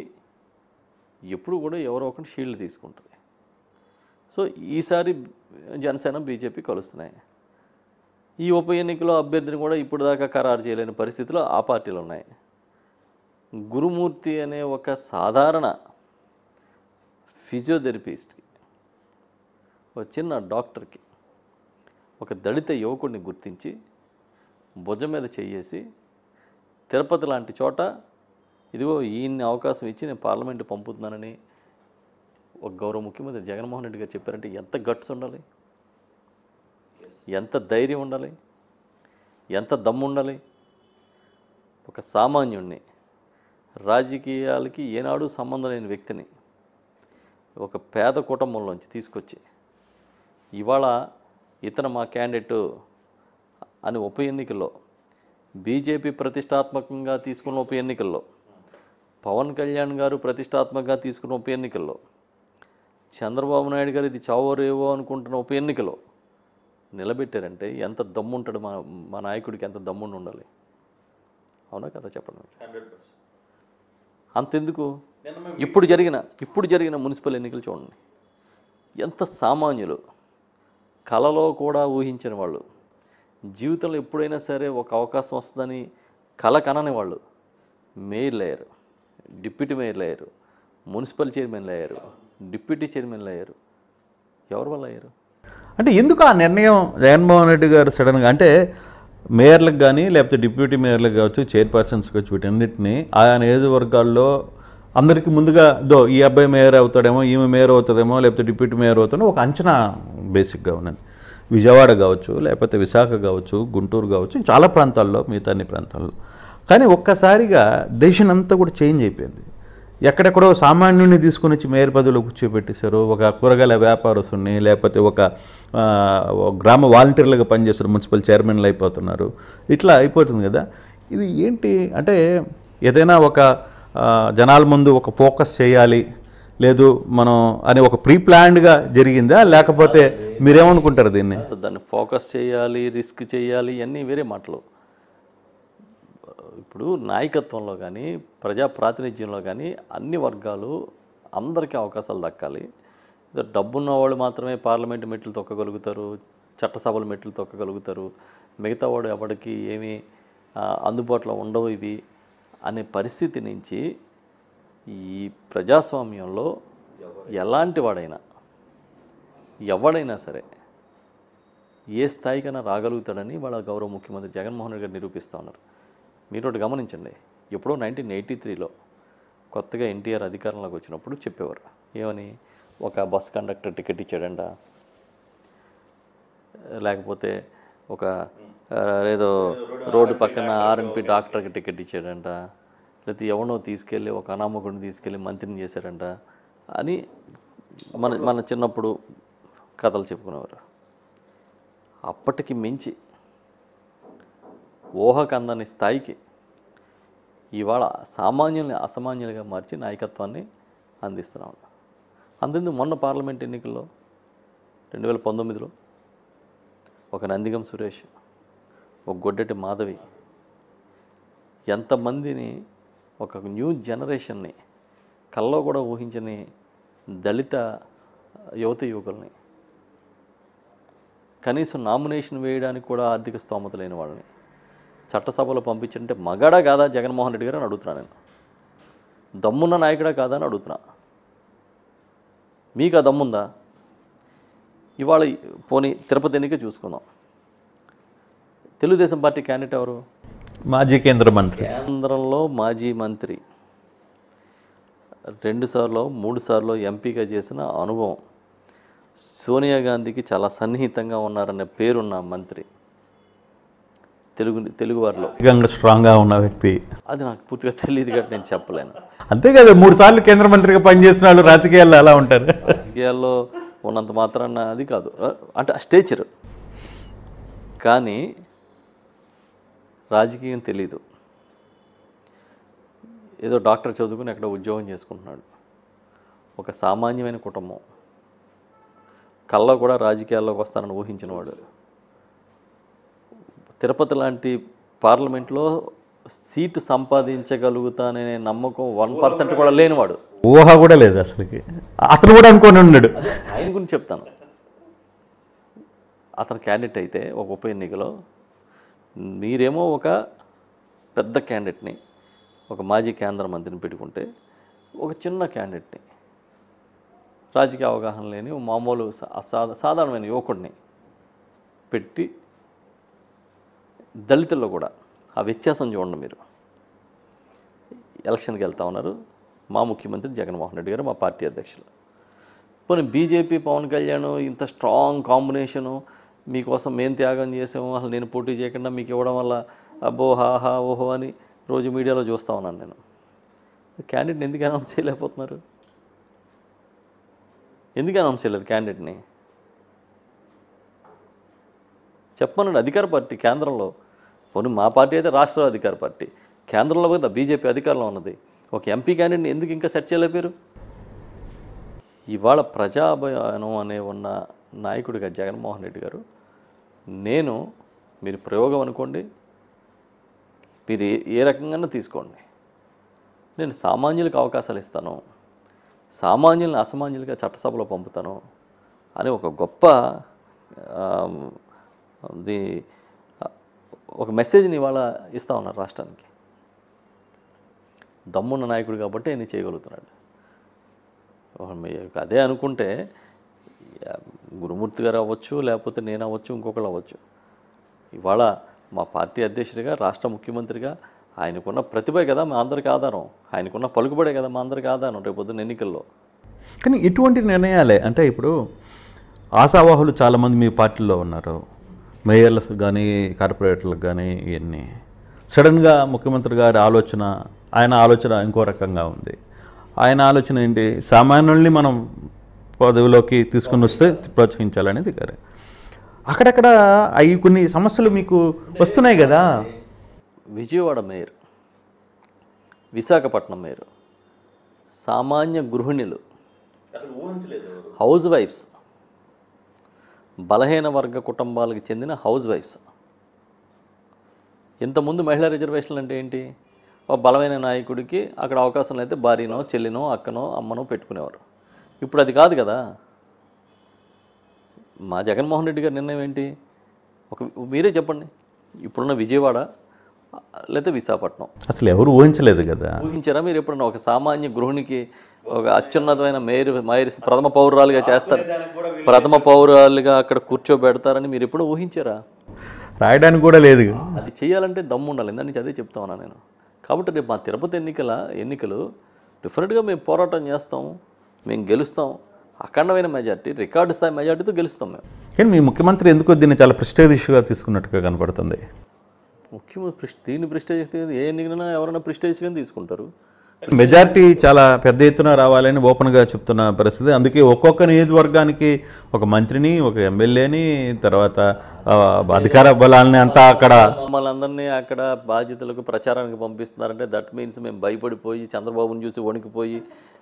ఎప్పుడు కూడా ఎవరో ఒకరిని షీల్డ్ తీసుకుంటుంది సో ఈసారి జనసేన బీజేపీ కలుస్తున్నాయి ఈ ఉప ఎన్నికలో అభ్యర్థిని కూడా ఇప్పుడు దాకా ఖరారు చేయలేని పరిస్థితిలో ఆ పార్టీలు ఉన్నాయి గురుమూర్తి అనే ఒక సాధారణ ఫిజియోథెరపిస్ట్కి ఒక చిన్న డాక్టర్కి ఒక దళిత యువకుడిని గుర్తించి భుజం మీద చేయేసి తిరుపతి లాంటి చోట ఇదిగో ఈయన్ని అవకాశం ఇచ్చి నేను పార్లమెంటు పంపుతున్నానని ఒక గౌరవ ముఖ్యమంత్రి జగన్మోహన్ రెడ్డి గారు చెప్పారంటే ఎంత గట్స్ ఉండాలి ఎంత ధైర్యం ఉండాలి ఎంత దమ్ము ఉండాలి ఒక సామాన్యుణ్ణి రాజకీయాలకి ఏనాడు సంబంధం లేని వ్యక్తిని ఒక పేద కుటుంబంలోంచి తీసుకొచ్చి ఇవాళ ఇతను మా క్యాండిడేట్ అని ఉప ఎన్నికల్లో బీజేపీ ప్రతిష్టాత్మకంగా తీసుకున్న ఉప ఎన్నికల్లో పవన్ కళ్యాణ్ గారు ప్రతిష్టాత్మకంగా తీసుకున్న ఉప ఎన్నికల్లో చంద్రబాబు నాయుడు గారు ఇది చావోరేవో అనుకుంటున్న ఉప ఎన్నికలో నిలబెట్టారంటే ఎంత దమ్ముంటాడు మా మా నాయకుడికి ఎంత దమ్ముండి ఉండాలి అవునా కదా చెప్పండి అంతెందుకు ఇప్పుడు జరిగిన ఇప్పుడు జరిగిన మున్సిపల్ ఎన్నికలు చూడండి ఎంత సామాన్యులు కళలో కూడా ఊహించిన వాళ్ళు జీవితంలో ఎప్పుడైనా సరే ఒక అవకాశం వస్తుందని కళ కనని వాళ్ళు మేయర్లు అయ్యారు డిప్యూటీ మేయర్లు అయ్యారు మున్సిపల్ చైర్మన్లు అయ్యారు డిప్యూటీ చైర్మన్లు అయ్యారు ఎవరి వల్ల అయ్యారు అంటే ఎందుకు ఆ నిర్ణయం జగన్మోహన్ రెడ్డి గారు సడన్గా అంటే మేయర్లకు కానీ లేకపోతే డిప్యూటీ మేయర్లకు కావచ్చు చైర్పర్సన్స్ కావచ్చు వీటన్నిటిని ఆయా నియోజకవర్గాల్లో అందరికీ ముందుగా దో ఈ అబ్బాయి మేయర్ అవుతాడేమో ఈమె మేయర్ అవుతుందేమో లేకపోతే డిప్యూటీ మేయర్ అవుతాడో ఒక అంచనా బేసిక్గా ఉన్నది విజయవాడ కావచ్చు లేకపోతే విశాఖ కావచ్చు గుంటూరు కావచ్చు చాలా ప్రాంతాల్లో మిగతా అన్ని ప్రాంతాల్లో కానీ ఒక్కసారిగా డెసిషన్ అంతా కూడా చేంజ్ అయిపోయింది ఎక్కడెక్కడో సామాన్యుని తీసుకుని వచ్చి మేయర్ పదవిలో కూర్చోబెట్టేశారు ఒక కూరగాయల వ్యాపారస్తుని లేకపోతే ఒక గ్రామ వాలంటీర్లుగా పనిచేస్తారు మున్సిపల్ చైర్మన్లు అయిపోతున్నారు ఇట్లా అయిపోతుంది కదా ఇది ఏంటి అంటే ఏదైనా ఒక జనాల ముందు ఒక ఫోకస్ చేయాలి లేదు మనం అని ఒక ప్రీ ప్లాన్డ్గా జరిగిందా లేకపోతే మీరేమనుకుంటారు దీన్ని దాన్ని ఫోకస్ చేయాలి రిస్క్ చేయాలి ఇవన్నీ వేరే మాటలు ఇప్పుడు నాయకత్వంలో కానీ ప్రజా ప్రాతినిధ్యంలో కానీ అన్ని వర్గాలు అందరికీ అవకాశాలు దక్కాలి డబ్బున్న వాళ్ళు మాత్రమే పార్లమెంట్ మెట్లు తొక్కగలుగుతారు చట్టసభల మెట్లు తొక్కగలుగుతారు మిగతా వాడు ఎవరికి ఏమీ అందుబాటులో ఉండవు ఇవి అనే పరిస్థితి నుంచి ఈ ప్రజాస్వామ్యంలో ఎలాంటి వాడైనా ఎవడైనా సరే ఏ స్థాయికైనా రాగలుగుతాడని వాళ్ళ గౌరవ ముఖ్యమంత్రి జగన్మోహన్ రెడ్డి గారు నిరూపిస్తూ ఉన్నారు మీరు ఒకటి గమనించండి ఎప్పుడో నైన్టీన్ ఎయిటీ త్రీలో కొత్తగా ఎన్టీఆర్ అధికారంలోకి వచ్చినప్పుడు చెప్పేవారు ఏమని ఒక బస్ కండక్టర్ టికెట్ ఇచ్చాడంట లేకపోతే ఒక ఏదో రోడ్డు పక్కన ఆర్ఎంపీ డాక్టర్కి టికెట్ ఇచ్చాడంట లేకపోతే ఎవరినో తీసుకెళ్ళి ఒక అనామకుడిని తీసుకెళ్ళి మంత్రిని చేశాడంట అని మన మన చిన్నప్పుడు కథలు చెప్పుకునేవారు అప్పటికి మించి ఊహకందని స్థాయికి ఇవాళ సామాన్యుల్ని అసామాన్యులుగా మార్చి నాయకత్వాన్ని అందిస్తున్నాం అందుకు మొన్న పార్లమెంట్ ఎన్నికల్లో రెండు వేల పంతొమ్మిదిలో ఒక నందిగం సురేష్ ఒక గొడ్డటి మాధవి ఎంతమందిని ఒక న్యూ జనరేషన్ని కల్లో కూడా ఊహించని దళిత యువత యువకుల్ని కనీసం నామినేషన్ వేయడానికి కూడా ఆర్థిక స్తోమత లేని వాళ్ళని చట్టసభలో పంపించారంటే మగాడా కాదా జగన్మోహన్ రెడ్డి గారు అని అడుగుతున్నాను నేను దమ్మున్న నాయకుడా కాదా అని అడుగుతున్నా మీకు ఆ దమ్ముందా ఇవాళ పోనీ తిరుపతి ఎన్నిక చూసుకుందాం తెలుగుదేశం పార్టీ క్యాండిడేట్ ఎవరు మాజీ కేంద్ర మంత్రి కేంద్రంలో మాజీ మంత్రి రెండుసార్లు మూడుసార్లు ఎంపీగా చేసిన అనుభవం సోనియా గాంధీకి చాలా సన్నిహితంగా ఉన్నారనే పేరున్న మంత్రి తెలుగు తెలుగు వారిలో స్ట్రాంగ్గా ఉన్న వ్యక్తి అది నాకు పూర్తిగా తెలియదు కాబట్టి నేను చెప్పలేను అంతే కదా మూడు సార్లు కేంద్ర మంత్రిగా పనిచేసిన వాళ్ళు రాజకీయాల్లో ఎలా ఉంటారు రాజకీయాల్లో ఉన్నంత మాత్రాన అది కాదు అంటే స్టేచర్ కానీ రాజకీయం తెలీదు ఏదో డాక్టర్ చదువుకుని ఎక్కడో ఉద్యోగం చేసుకుంటున్నాడు ఒక సామాన్యమైన కుటుంబం కళ్ళ కూడా రాజకీయాల్లోకి వస్తానని ఊహించిన వాడు తిరుపతి లాంటి పార్లమెంట్లో సీటు సంపాదించగలుగుతాననే నమ్మకం వన్ పర్సెంట్ కూడా లేనివాడు ఊహ కూడా లేదు అసలుకి అతను కూడా అనుకోని ఉన్నాడు ఆయన గురించి చెప్తాను అతను క్యాండిడేట్ అయితే ఒక ఉప ఎన్నికలో మీరేమో ఒక పెద్ద క్యాండిడేట్ని ఒక మాజీ కేంద్ర మంత్రిని పెట్టుకుంటే ఒక చిన్న క్యాండిడేట్ని రాజకీయ అవగాహన లేని మామూలు సాధారణమైన యువకుడిని పెట్టి దళితుల్లో కూడా ఆ వ్యత్యాసం చూడండి మీరు ఎలక్షన్కి వెళ్తా ఉన్నారు మా ముఖ్యమంత్రి జగన్మోహన్ రెడ్డి గారు మా పార్టీ అధ్యక్షులు పోనీ బీజేపీ పవన్ కళ్యాణ్ ఇంత స్ట్రాంగ్ కాంబినేషను మీకోసం మేము త్యాగం చేసాము అసలు నేను పోటీ చేయకుండా మీకు ఇవ్వడం వల్ల అబ్బో హాహా ఓహో అని రోజు మీడియాలో చూస్తూ ఉన్నాను నేను క్యాండిడేట్ని ఎందుకు అనౌన్స్ చేయలేకపోతున్నారు ఎందుకు అనౌన్స్ చేయలేదు క్యాండిడేట్ని చెప్పమన్నాడు అధికార పార్టీ కేంద్రంలో పోనీ మా పార్టీ అయితే రాష్ట్ర అధికార పార్టీ కేంద్రంలో కదా బీజేపీ అధికారంలో ఉన్నది ఒక ఎంపీ క్యాండిడేట్ని ఎందుకు ఇంకా సెట్ చేయలేపారు ఇవాళ ప్రజాభయనం అనే ఉన్న నాయకుడిగా జగన్మోహన్ రెడ్డి గారు నేను మీరు ప్రయోగం అనుకోండి మీరు ఏ రకంగా తీసుకోండి నేను సామాన్యులకు అవకాశాలు ఇస్తాను సామాన్యులను అసామాన్యులుగా చట్టసభలో పంపుతాను అని ఒక గొప్ప ది ఒక మెసేజ్ని ఇవాళ ఇస్తా ఉన్నారు రాష్ట్రానికి దమ్మున్న నాయకుడు కాబట్టి ఆయన చేయగలుగుతున్నాడు అదే అనుకుంటే గురుమూర్తి గారు అవ్వచ్చు లేకపోతే నేను అవ్వచ్చు ఇంకొకళ్ళు అవ్వచ్చు ఇవాళ మా పార్టీ అధ్యక్షుడిగా రాష్ట్ర ముఖ్యమంత్రిగా ఆయనకున్న ప్రతిభ కదా మా అందరికి ఆధారం ఆయనకున్న పలుకుబడే కదా మా అందరికి ఆధారం రేపు పొద్దున్న ఎన్నికల్లో కానీ ఇటువంటి నిర్ణయాలే అంటే ఇప్పుడు ఆశావాహులు చాలామంది మీ పార్టీలో ఉన్నారు మేయర్లకు కానీ కార్పొరేటర్లకు కానీ ఇవన్నీ సడన్గా ముఖ్యమంత్రి గారి ఆలోచన ఆయన ఆలోచన ఇంకో రకంగా ఉంది ఆయన ఆలోచన ఏంటి సామాన్యుల్ని మనం పదవిలోకి తీసుకుని వస్తే ప్రోత్సహించాలనేది గారు అక్కడక్కడ అవి కొన్ని సమస్యలు మీకు వస్తున్నాయి కదా విజయవాడ మేయర్ విశాఖపట్నం మేయర్ సామాన్య గృహిణులు హౌస్ వైఫ్స్ బలహీన వర్గ కుటుంబాలకు చెందిన హౌస్ వైఫ్స్ ఇంతకుముందు మహిళా రిజర్వేషన్లు అంటే ఏంటి ఒక బలమైన నాయకుడికి అక్కడ అవకాశం అయితే భార్యనో చెల్లినో అక్కనో అమ్మనో పెట్టుకునేవారు ఇప్పుడు అది కాదు కదా మా జగన్మోహన్ రెడ్డి గారి నిర్ణయం ఏంటి ఒక మీరే చెప్పండి ఇప్పుడున్న విజయవాడ లేకపోతే విశాఖపట్నం అసలు ఎవరు ఊహించలేదు కదా ఊహించారా మీరు ఎప్పుడన్నా ఒక సామాన్య గృహిణికి ఒక అత్యున్నతమైన మేయర్ మేయర్ ప్రథమ పౌరాలుగా చేస్తారు ప్రథమ పౌరాలుగా అక్కడ కూర్చోబెడతారని మీరు ఎప్పుడు ఊహించారా రాయడానికి కూడా లేదు అది చేయాలంటే దమ్ము ఉండాలి దానికి అదే చెప్తా ఉన్నా నేను కాబట్టి రేపు మా తిరుపతి ఎన్నికల ఎన్నికలు డిఫరెంట్గా మేము పోరాటం చేస్తాం మేము గెలుస్తాం అఖండమైన మెజార్టీ రికార్డు స్థాయి మెజార్టీతో గెలుస్తాం మేము కానీ మీ ముఖ్యమంత్రి ఎందుకు దీన్ని చాలా ప్రిస్టేజ్ ఇష్యూగా తీసుకున్నట్టుగా కనపడుతుంది ముఖ్యమైన దీన్ని ప్రిస్టేజ్ ఏ ఎన్నికైనా ఎవరైనా ప్రిస్టేజ్గా తీసుకుంటారు మెజార్టీ చాలా పెద్ద ఎత్తున రావాలని ఓపెన్గా చెప్తున్న పరిస్థితి అందుకే ఒక్కొక్క నియోజకవర్గానికి ఒక మంత్రిని ఒక ఎమ్మెల్యేని తర్వాత అధికార బలాలని అంతా అక్కడ మమ్మల్ని అందరినీ అక్కడ బాధ్యతలకు ప్రచారానికి పంపిస్తున్నారంటే దట్ మీన్స్ మేము భయపడిపోయి చంద్రబాబుని చూసి వణికిపోయి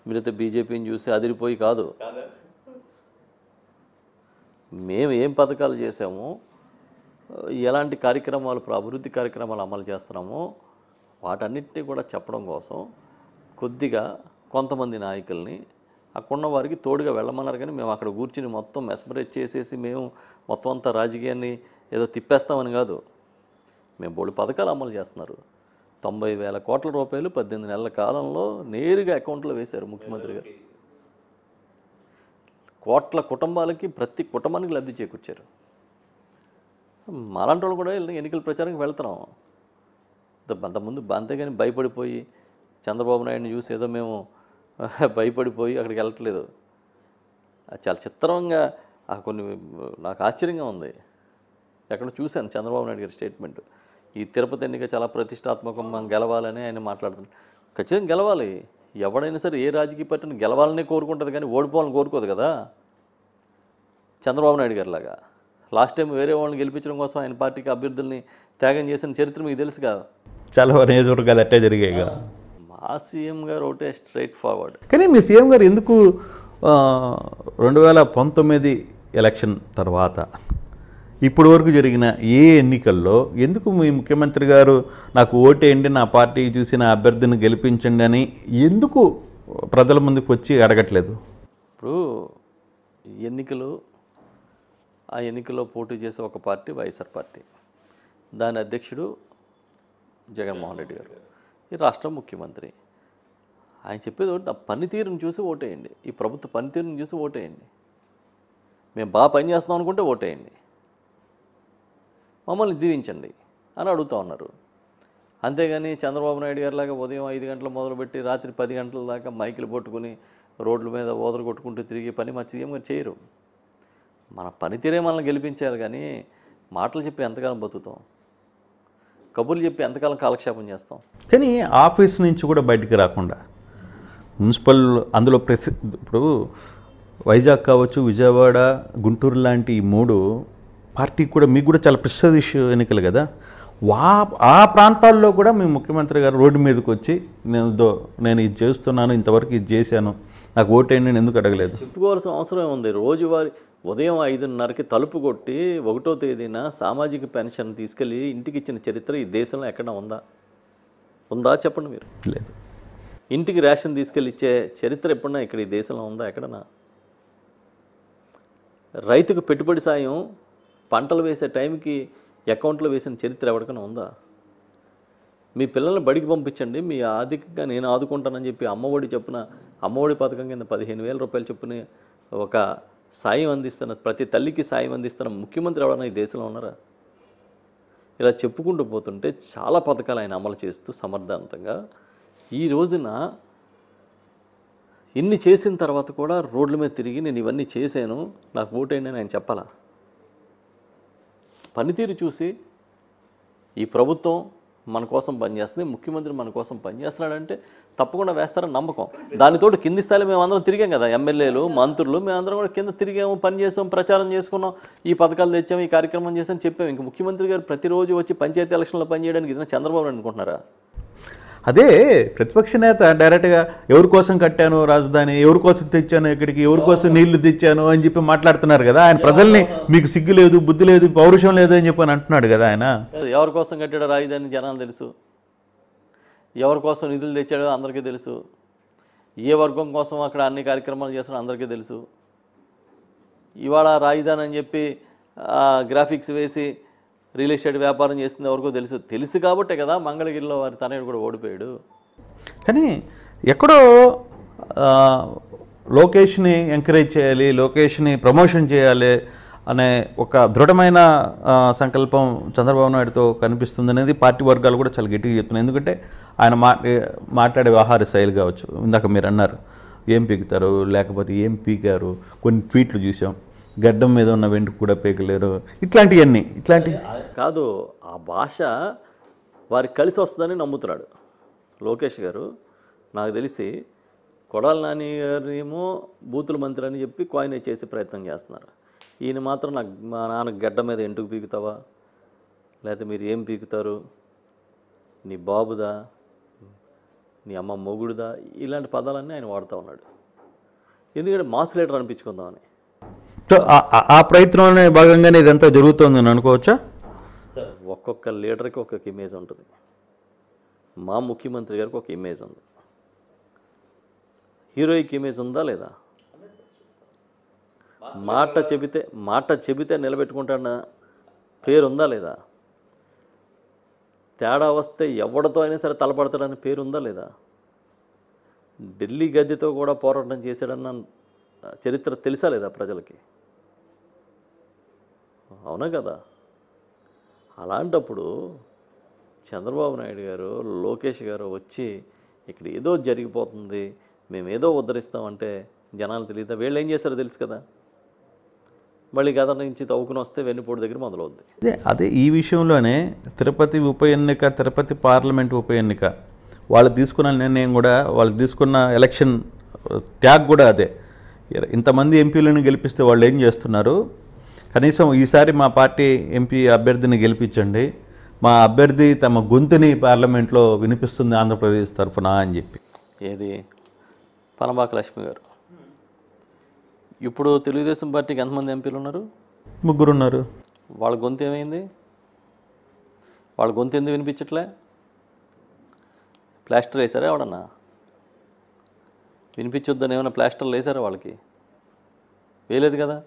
మీరైతే బీజేపీని చూసి అదిరిపోయి కాదు మేము ఏం పథకాలు చేసాము ఎలాంటి కార్యక్రమాలు అభివృద్ధి కార్యక్రమాలు అమలు చేస్తున్నామో వాటన్నిటినీ కూడా చెప్పడం కోసం కొద్దిగా కొంతమంది నాయకుల్ని అక్కడున్న వారికి తోడుగా వెళ్ళమన్నారు కానీ మేము అక్కడ కూర్చుని మొత్తం మెస్మరేజ్ చేసేసి మేము మొత్తం అంతా రాజకీయాన్ని ఏదో తిప్పేస్తామని కాదు మేము బోళ్ళు పథకాలు అమలు చేస్తున్నారు తొంభై వేల కోట్ల రూపాయలు పద్దెనిమిది నెలల కాలంలో నేరుగా అకౌంట్లో వేశారు ముఖ్యమంత్రి గారు కోట్ల కుటుంబాలకి ప్రతి కుటుంబానికి లబ్ధి చేకూర్చారు అలాంటి వాళ్ళు కూడా ఎన్నికల ప్రచారానికి వెళ్తున్నాం అంతకుముందు అంతేగాని భయపడిపోయి చంద్రబాబు నాయుడిని చూసి ఏదో మేము భయపడిపోయి అక్కడికి వెళ్ళట్లేదు చాలా చిత్రంగా ఆ కొన్ని నాకు ఆశ్చర్యంగా ఉంది ఎక్కడ చూశాను చంద్రబాబు నాయుడు గారి స్టేట్మెంట్ ఈ తిరుపతి ఎన్నిక చాలా ప్రతిష్టాత్మకం మనం గెలవాలని ఆయన మాట్లాడుతున్నాడు ఖచ్చితంగా గెలవాలి ఎవడైనా సరే ఏ రాజకీయ పార్టీని గెలవాలని కోరుకుంటుంది కానీ ఓడిపోవాలని కోరుకోదు కదా చంద్రబాబు నాయుడు గారిలాగా లాస్ట్ టైం వేరే వాళ్ళని గెలిపించడం కోసం ఆయన పార్టీకి అభ్యర్థుల్ని త్యాగం చేసిన చరిత్ర మీకు తెలుసు కదా చాలా నియోజకవర్గాలు అట్టే జరిగాయి కదా మా సీఎం గారు ఒకటే స్ట్రైట్ ఫార్వర్డ్ కానీ మీ సీఎం గారు ఎందుకు రెండు వేల పంతొమ్మిది ఎలక్షన్ తర్వాత ఇప్పటి వరకు జరిగిన ఏ ఎన్నికల్లో ఎందుకు మీ ముఖ్యమంత్రి గారు నాకు ఓటేయండి నా పార్టీ చూసి నా అభ్యర్థిని గెలిపించండి అని ఎందుకు ప్రజల ముందుకు వచ్చి అడగట్లేదు ఇప్పుడు ఎన్నికలు ఆ ఎన్నికల్లో పోటీ చేసే ఒక పార్టీ వైఎస్ఆర్ పార్టీ దాని అధ్యక్షుడు జగన్మోహన్ రెడ్డి గారు ఈ రాష్ట్ర ముఖ్యమంత్రి ఆయన చెప్పేది ఒకటి నా పనితీరును చూసి ఓటేయండి ఈ ప్రభుత్వ పనితీరును చూసి ఓటేయండి మేము బాగా పని చేస్తున్నాం అనుకుంటే ఓటేయండి మమ్మల్ని దీవించండి అని అడుగుతూ ఉన్నారు అంతేగాని చంద్రబాబు నాయుడు గారిలాగా ఉదయం ఐదు గంటలు మొదలుపెట్టి రాత్రి పది గంటల దాకా మైకులు పట్టుకుని రోడ్ల మీద ఓదలు కొట్టుకుంటూ తిరిగి పని మా సీఎం గారు చేయరు మన పనితీరే మనల్ని గెలిపించాలి కానీ మాటలు చెప్పి ఎంతకాలం బతుకుతాం కబుర్లు చెప్పి ఎంతకాలం కాలక్షేపం చేస్తాం కానీ ఆఫీస్ నుంచి కూడా బయటికి రాకుండా మున్సిపల్ అందులో ప్రసి ఇప్పుడు వైజాగ్ కావచ్చు విజయవాడ గుంటూరు లాంటి ఈ మూడు పార్టీకి కూడా మీకు కూడా చాలా ఇష్యూ ఎన్నికలు కదా వా ఆ ప్రాంతాల్లో కూడా మీ ముఖ్యమంత్రి గారు రోడ్డు మీదకి వచ్చి నేను దో నేను ఇది చేస్తున్నాను ఇంతవరకు ఇది చేశాను నాకు ఓటేయండి నేను ఎందుకు అడగలేదు చెప్పుకోవాల్సిన అవసరం ఉంది రోజువారి ఉదయం ఐదున్నరకి తలుపు కొట్టి ఒకటో తేదీన సామాజిక పెన్షన్ తీసుకెళ్ళి ఇంటికి ఇచ్చిన చరిత్ర ఈ దేశంలో ఎక్కడ ఉందా ఉందా చెప్పండి మీరు లేదు ఇంటికి రేషన్ తీసుకెళ్ళి ఇచ్చే చరిత్ర ఎప్పుడన్నా ఇక్కడ ఈ దేశంలో ఉందా ఎక్కడన్నా రైతుకు పెట్టుబడి సాయం పంటలు వేసే టైంకి అకౌంట్లో వేసిన చరిత్ర ఎవరికైనా ఉందా మీ పిల్లల్ని బడికి పంపించండి మీ ఆర్థికంగా నేను ఆదుకుంటానని చెప్పి అమ్మఒడి చెప్పున అమ్మఒడి పథకం కింద పదిహేను వేల రూపాయలు చొప్పున ఒక సాయం అందిస్తున్న ప్రతి తల్లికి సాయం అందిస్తున్న ముఖ్యమంత్రి ఎవరైనా ఈ దేశంలో ఉన్నారా ఇలా చెప్పుకుంటూ పోతుంటే చాలా పథకాలు ఆయన అమలు చేస్తూ సమర్థవంతంగా ఈ రోజున ఇన్ని చేసిన తర్వాత కూడా రోడ్ల మీద తిరిగి నేను ఇవన్నీ చేశాను నాకు ఓటేయండి అని ఆయన చెప్పాలా పనితీరు చూసి ఈ ప్రభుత్వం మన కోసం పనిచేస్తుంది ముఖ్యమంత్రి మన కోసం పనిచేస్తున్నాడంటే తప్పకుండా వేస్తారని నమ్మకం దానితోటి కింది స్థాయిలో అందరం తిరిగాం కదా ఎమ్మెల్యేలు మంత్రులు మేమందరం కూడా కింద తిరిగాము పనిచేసాము ప్రచారం చేసుకున్నాం ఈ పథకాలు తెచ్చాము ఈ కార్యక్రమం చేసామని చెప్పాము ఇంక ముఖ్యమంత్రి గారు ప్రతిరోజు వచ్చి పంచాయతీ ఎలక్షన్లో పనిచేయడానికి ఇదైనా చంద్రబాబు అనుకుంటున్నారా అదే ప్రతిపక్ష నేత డైరెక్ట్గా ఎవరి కోసం కట్టాను రాజధాని ఎవరి కోసం తెచ్చాను ఇక్కడికి ఎవరి కోసం నీళ్లు తెచ్చాను అని చెప్పి మాట్లాడుతున్నారు కదా ఆయన ప్రజల్ని మీకు సిగ్గు లేదు బుద్ధి లేదు పౌరుషం లేదు అని చెప్పి అంటున్నాడు కదా ఆయన ఎవరి కోసం కట్టాడో రాజధాని జనాలు తెలుసు ఎవరి కోసం నిధులు తెచ్చాడో అందరికీ తెలుసు ఏ వర్గం కోసం అక్కడ అన్ని కార్యక్రమాలు చేస్తాడో అందరికీ తెలుసు ఇవాళ రాజధాని అని చెప్పి గ్రాఫిక్స్ వేసి రియల్ ఎస్టేట్ వ్యాపారం చేస్తుంది ఎవరికో తెలుసు తెలుసు కాబట్టే కదా మంగళగిరిలో వారి తనయుడు కూడా ఓడిపోయాడు కానీ ఎక్కడో లోకేష్ని ఎంకరేజ్ చేయాలి లోకేష్ని ప్రమోషన్ చేయాలి అనే ఒక దృఢమైన సంకల్పం చంద్రబాబు నాయుడుతో కనిపిస్తుంది అనేది పార్టీ వర్గాలు కూడా చాలా గట్టిగా చెప్తున్నాయి ఎందుకంటే ఆయన మాట్లాడే వ్యవహార శైలి కావచ్చు ఇందాక మీరు అన్నారు ఏం పీకుతారు లేకపోతే ఏం పీకారు కొన్ని ట్వీట్లు చూసాం గడ్డం మీద ఉన్న వెంట కూడా పేకలేరు ఇట్లాంటివన్నీ ఇట్లాంటి కాదు ఆ భాష వారికి కలిసి వస్తుందని నమ్ముతున్నాడు లోకేష్ గారు నాకు తెలిసి కొడాల నాని గారేమో బూతుల మంత్రి అని చెప్పి కాయిన్ చేసే ప్రయత్నం చేస్తున్నారు ఈయన మాత్రం నాకు మా నాన్న గడ్డ మీద ఎందుకు పీకుతావా లేకపోతే మీరు ఏం పీకుతారు నీ బాబుదా నీ అమ్మ మొగుడుదా ఇలాంటి పదాలన్నీ ఆయన వాడుతూ ఉన్నాడు ఎందుకంటే మాస్లేటర్ అనిపించుకుందామని ఆ అనే భాగంగానే ఇదంతా అని అనుకోవచ్చా ఒక్కొక్క లీడర్కి ఒక్కొక్క ఇమేజ్ ఉంటుంది మా ముఖ్యమంత్రి గారికి ఒక ఇమేజ్ ఉంది హీరోయిక్ ఇమేజ్ ఉందా లేదా మాట చెబితే మాట చెబితే నిలబెట్టుకుంటాడన్న పేరు ఉందా లేదా తేడా వస్తే ఎవడితో అయినా సరే తలపడతాడని పేరు ఉందా లేదా ఢిల్లీ గద్దెతో కూడా పోరాటం చేశాడన్న చరిత్ర తెలుసా లేదా ప్రజలకి అవునా కదా అలాంటప్పుడు చంద్రబాబు నాయుడు గారు లోకేష్ గారు వచ్చి ఇక్కడ ఏదో జరిగిపోతుంది మేమేదో ఉద్ధరిస్తామంటే జనాలు తెలియదా వీళ్ళు ఏం చేస్తారో తెలుసు కదా మళ్ళీ గత నుంచి తవ్వుకుని వస్తే వెన్నుపూడి దగ్గర మొదలవుద్ది అదే అదే ఈ విషయంలోనే తిరుపతి ఉప ఎన్నిక తిరుపతి పార్లమెంట్ ఉప ఎన్నిక వాళ్ళు తీసుకున్న నిర్ణయం కూడా వాళ్ళు తీసుకున్న ఎలక్షన్ ట్యాగ్ కూడా అదే ఇంతమంది ఎంపీలను గెలిపిస్తే వాళ్ళు ఏం చేస్తున్నారు కనీసం ఈసారి మా పార్టీ ఎంపీ అభ్యర్థిని గెలిపించండి మా అభ్యర్థి తమ గొంతుని పార్లమెంట్లో వినిపిస్తుంది ఆంధ్రప్రదేశ్ తరఫున అని చెప్పి ఏది పనబాక లక్ష్మి గారు ఇప్పుడు తెలుగుదేశం పార్టీకి ఎంతమంది ఎంపీలు ఉన్నారు ముగ్గురు ఉన్నారు వాళ్ళ గొంతు ఏమైంది వాళ్ళ గొంతు ఎందుకు వినిపించట్లే ప్లాస్టర్ వేశారా ఎవడన్నా వినిపించొద్దని ఏమైనా ప్లాస్టర్లు వేశారా వాళ్ళకి వేయలేదు కదా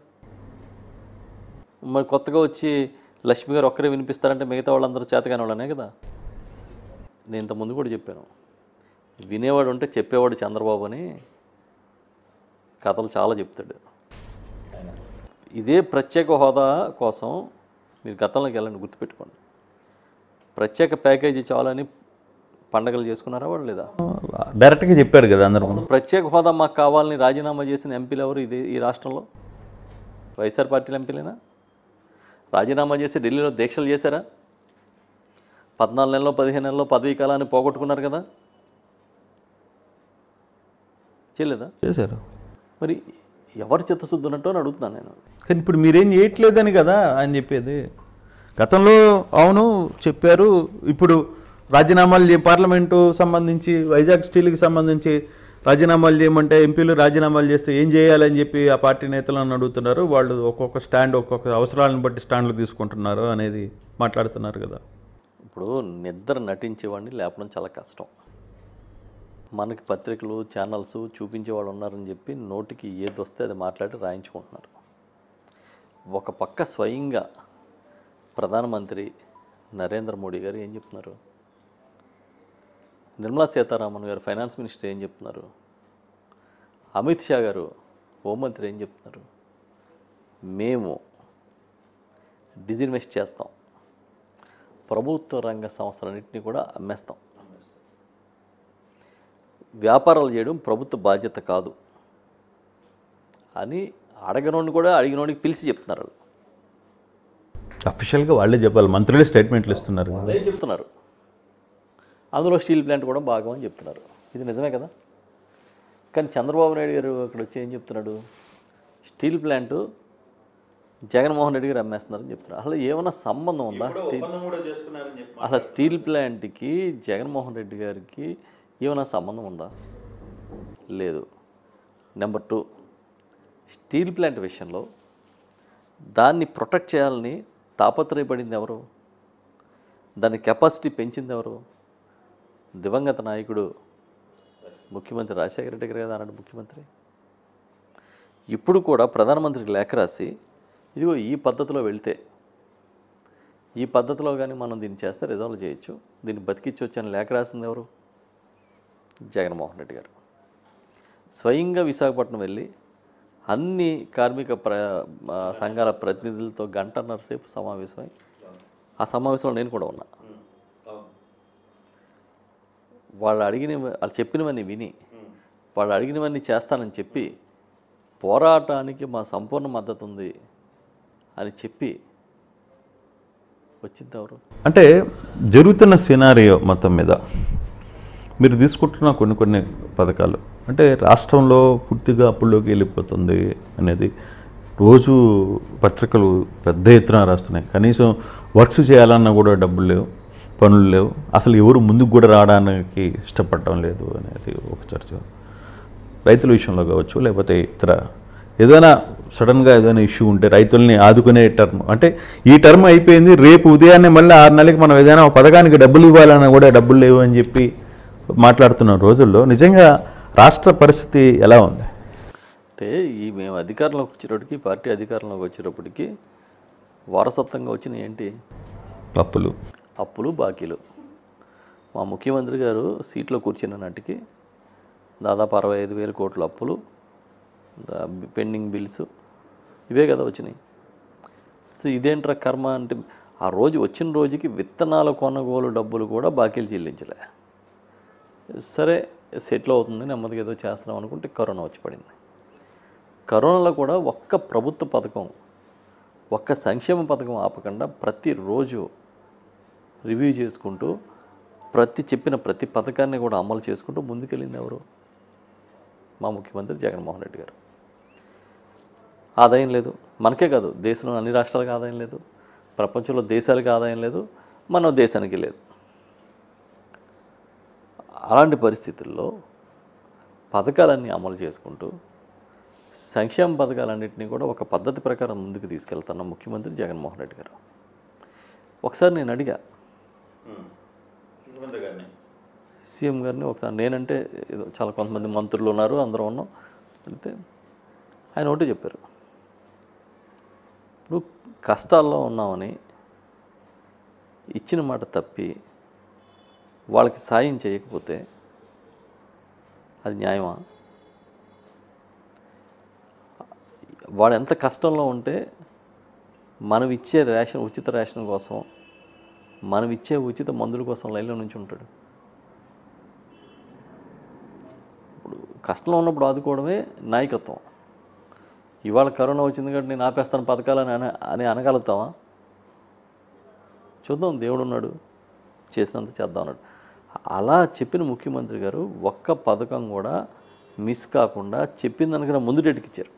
మరి కొత్తగా వచ్చి లక్ష్మి గారు ఒక్కరే వినిపిస్తారంటే మిగతా వాళ్ళందరూ చేతగానే వాళ్ళనే కదా నేను ఇంతకుముందు కూడా చెప్పాను వినేవాడు ఉంటే చెప్పేవాడు చంద్రబాబు అని కథలు చాలా చెప్తాడు ఇదే ప్రత్యేక హోదా కోసం మీరు గతంలోకి వెళ్ళండి గుర్తుపెట్టుకోండి ప్రత్యేక ప్యాకేజీ చాలని పండగలు చేసుకున్నారా వాళ్ళు లేదా డైరెక్ట్గా చెప్పారు కదా అందరూ ప్రత్యేక హోదా మాకు కావాలని రాజీనామా చేసిన ఎంపీలు ఎవరు ఇది ఈ రాష్ట్రంలో వైఎస్ఆర్ పార్టీల ఎంపీలేనా రాజీనామా చేసి ఢిల్లీలో దీక్షలు చేశారా పద్నాలుగు నెలలో పదిహేను నెలలో పదవీ కాలాన్ని పోగొట్టుకున్నారు కదా చేయలేదా చేశారు మరి ఎవరు చిత్తశుద్ధి ఉన్నట్టు అని అడుగుతున్నాను నేను కానీ ఇప్పుడు మీరేం చేయట్లేదని కదా అని చెప్పేది గతంలో అవును చెప్పారు ఇప్పుడు రాజీనామాలు పార్లమెంటు సంబంధించి వైజాగ్ స్టీల్కి సంబంధించి రాజీనామాలు చేయమంటే ఎంపీలు రాజీనామాలు చేస్తే ఏం చేయాలని చెప్పి ఆ పార్టీ నేతలను అడుగుతున్నారు వాళ్ళు ఒక్కొక్క స్టాండ్ ఒక్కొక్క అవసరాలను బట్టి స్టాండ్లు తీసుకుంటున్నారు అనేది మాట్లాడుతున్నారు కదా ఇప్పుడు నిద్ర నటించేవాడిని లేపడం చాలా కష్టం మనకి పత్రికలు ఛానల్స్ చూపించే వాళ్ళు ఉన్నారని చెప్పి నోటికి ఏది వస్తే అది మాట్లాడి రాయించుకుంటున్నారు ఒక పక్క స్వయంగా ప్రధానమంత్రి నరేంద్ర మోడీ గారు ఏం చెప్తున్నారు నిర్మలా సీతారామన్ గారు ఫైనాన్స్ మినిస్టర్ ఏం చెప్తున్నారు అమిత్ షా గారు హోంమంత్రి ఏం చెప్తున్నారు మేము డిజిన్వెస్ట్ చేస్తాం ప్రభుత్వ రంగ సంస్థలన్నింటినీ కూడా అమ్మేస్తాం వ్యాపారాలు చేయడం ప్రభుత్వ బాధ్యత కాదు అని అడగనోడిని కూడా అడిగినోడికి పిలిచి చెప్తున్నారు అఫీషియల్గా వాళ్ళే చెప్పాలి మంత్రులే స్టేట్మెంట్లు ఇస్తున్నారు వాళ్ళే చెప్తున్నారు అందులో స్టీల్ ప్లాంట్ కూడా భాగం అని చెప్తున్నారు ఇది నిజమే కదా కానీ చంద్రబాబు నాయుడు గారు అక్కడ వచ్చి ఏం చెప్తున్నాడు స్టీల్ ప్లాంట్ జగన్మోహన్ రెడ్డి గారు అమ్మేస్తున్నారని చెప్తున్నారు అసలు ఏమైనా సంబంధం ఉందా స్టీల్ అసలు స్టీల్ ప్లాంట్కి జగన్మోహన్ రెడ్డి గారికి ఏమైనా సంబంధం ఉందా లేదు నెంబర్ టూ స్టీల్ ప్లాంట్ విషయంలో దాన్ని ప్రొటెక్ట్ చేయాలని తాపత్రయపడింది ఎవరు దాని కెపాసిటీ పెంచింది ఎవరు దివంగత నాయకుడు ముఖ్యమంత్రి రాజశేఖర రెడ్డి గారు కదా అన్నాడు ముఖ్యమంత్రి ఇప్పుడు కూడా ప్రధానమంత్రికి లేఖ రాసి ఇదిగో ఈ పద్ధతిలో వెళ్తే ఈ పద్ధతిలో కానీ మనం దీన్ని చేస్తే రిజాల్వ్ చేయొచ్చు దీన్ని బతికించవచ్చు అని లేఖ రాసింది ఎవరు జగన్మోహన్ రెడ్డి గారు స్వయంగా విశాఖపట్నం వెళ్ళి అన్ని కార్మిక ప్ర సంఘాల ప్రతినిధులతో గంటన్నరసేపు సమావేశమై ఆ సమావేశంలో నేను కూడా ఉన్నా వాళ్ళు అడిగిన వాళ్ళు చెప్పినవన్నీ విని వాళ్ళు అడిగినవన్నీ చేస్తానని చెప్పి పోరాటానికి మా సంపూర్ణ మద్దతు ఉంది అని చెప్పి వచ్చింది ఎవరు అంటే జరుగుతున్న సినారియో మొత్తం మీద మీరు తీసుకుంటున్న కొన్ని కొన్ని పథకాలు అంటే రాష్ట్రంలో పూర్తిగా అప్పుల్లోకి వెళ్ళిపోతుంది అనేది రోజు పత్రికలు పెద్ద ఎత్తున రాస్తున్నాయి కనీసం వర్క్స్ చేయాలన్నా కూడా డబ్బులు లేవు పనులు లేవు అసలు ఎవరు ముందుకు కూడా రావడానికి ఇష్టపడటం లేదు అనేది ఒక చర్చ రైతుల విషయంలో కావచ్చు లేకపోతే ఇతర ఏదైనా సడన్గా ఏదైనా ఇష్యూ ఉంటే రైతుల్ని ఆదుకునే టర్మ్ అంటే ఈ టర్మ్ అయిపోయింది రేపు ఉదయాన్నే మళ్ళీ ఆరు నెలలకి మనం ఏదైనా పథకానికి డబ్బులు ఇవ్వాలన్నా కూడా డబ్బులు లేవు అని చెప్పి మాట్లాడుతున్న రోజుల్లో నిజంగా రాష్ట్ర పరిస్థితి ఎలా ఉంది అంటే ఈ మేము అధికారంలోకి వచ్చేటప్పటికి పార్టీ అధికారంలోకి వచ్చేటప్పటికి వారసత్వంగా వచ్చినాయి ఏంటి తప్పులు అప్పులు బాకీలు మా ముఖ్యమంత్రి గారు సీట్లో కూర్చున్న నాటికి దాదాపు అరవై ఐదు వేల కోట్ల అప్పులు పెండింగ్ బిల్స్ ఇవే కదా వచ్చినాయి సో ఇదేంట్రా కర్మ అంటే ఆ రోజు వచ్చిన రోజుకి విత్తనాల కొనుగోలు డబ్బులు కూడా బాకీలు చెల్లించలే సరే సెటిల్ అవుతుంది నెమ్మదిగా ఏదో చేస్తున్నాం అనుకుంటే కరోనా వచ్చి పడింది కరోనాలో కూడా ఒక్క ప్రభుత్వ పథకం ఒక్క సంక్షేమ పథకం ఆపకుండా ప్రతిరోజు రివ్యూ చేసుకుంటూ ప్రతి చెప్పిన ప్రతి పథకాన్ని కూడా అమలు చేసుకుంటూ ముందుకెళ్ళింది ఎవరు మా ముఖ్యమంత్రి జగన్మోహన్ రెడ్డి గారు ఆదాయం లేదు మనకే కాదు దేశంలో అన్ని రాష్ట్రాలకు ఆదాయం లేదు ప్రపంచంలో దేశాలకు ఆదాయం లేదు మన దేశానికి లేదు అలాంటి పరిస్థితుల్లో పథకాలన్నీ అమలు చేసుకుంటూ సంక్షేమ పథకాలన్నింటినీ కూడా ఒక పద్ధతి ప్రకారం ముందుకు తీసుకెళ్తున్న ముఖ్యమంత్రి జగన్మోహన్ రెడ్డి గారు ఒకసారి నేను అడిగా Hmm. సీఎం గారిని ఒకసారి నేనంటే ఏదో చాలా కొంతమంది మంత్రులు ఉన్నారు అందరూ ఉన్నాం అయితే ఆయన ఒకటి చెప్పారు ఇప్పుడు కష్టాల్లో ఉన్నామని ఇచ్చిన మాట తప్పి వాళ్ళకి సాయం చేయకపోతే అది న్యాయమా వాడు ఎంత కష్టంలో ఉంటే మనం ఇచ్చే రేషన్ ఉచిత రేషన్ కోసం మనం ఇచ్చే ఉచిత మందుల కోసం లైన్లో నుంచి ఉంటాడు ఇప్పుడు కష్టంలో ఉన్నప్పుడు ఆదుకోవడమే నాయకత్వం ఇవాళ కరోనా వచ్చింది కాబట్టి నేను ఆపేస్తాను పథకాలని అని అని అనగలుగుతావా చూద్దాం దేవుడు ఉన్నాడు చేసినంత చేద్దాం అన్నాడు అలా చెప్పిన ముఖ్యమంత్రి గారు ఒక్క పథకం కూడా మిస్ కాకుండా చెప్పింది అనుకున్న ముందు డేట్కిచ్చారు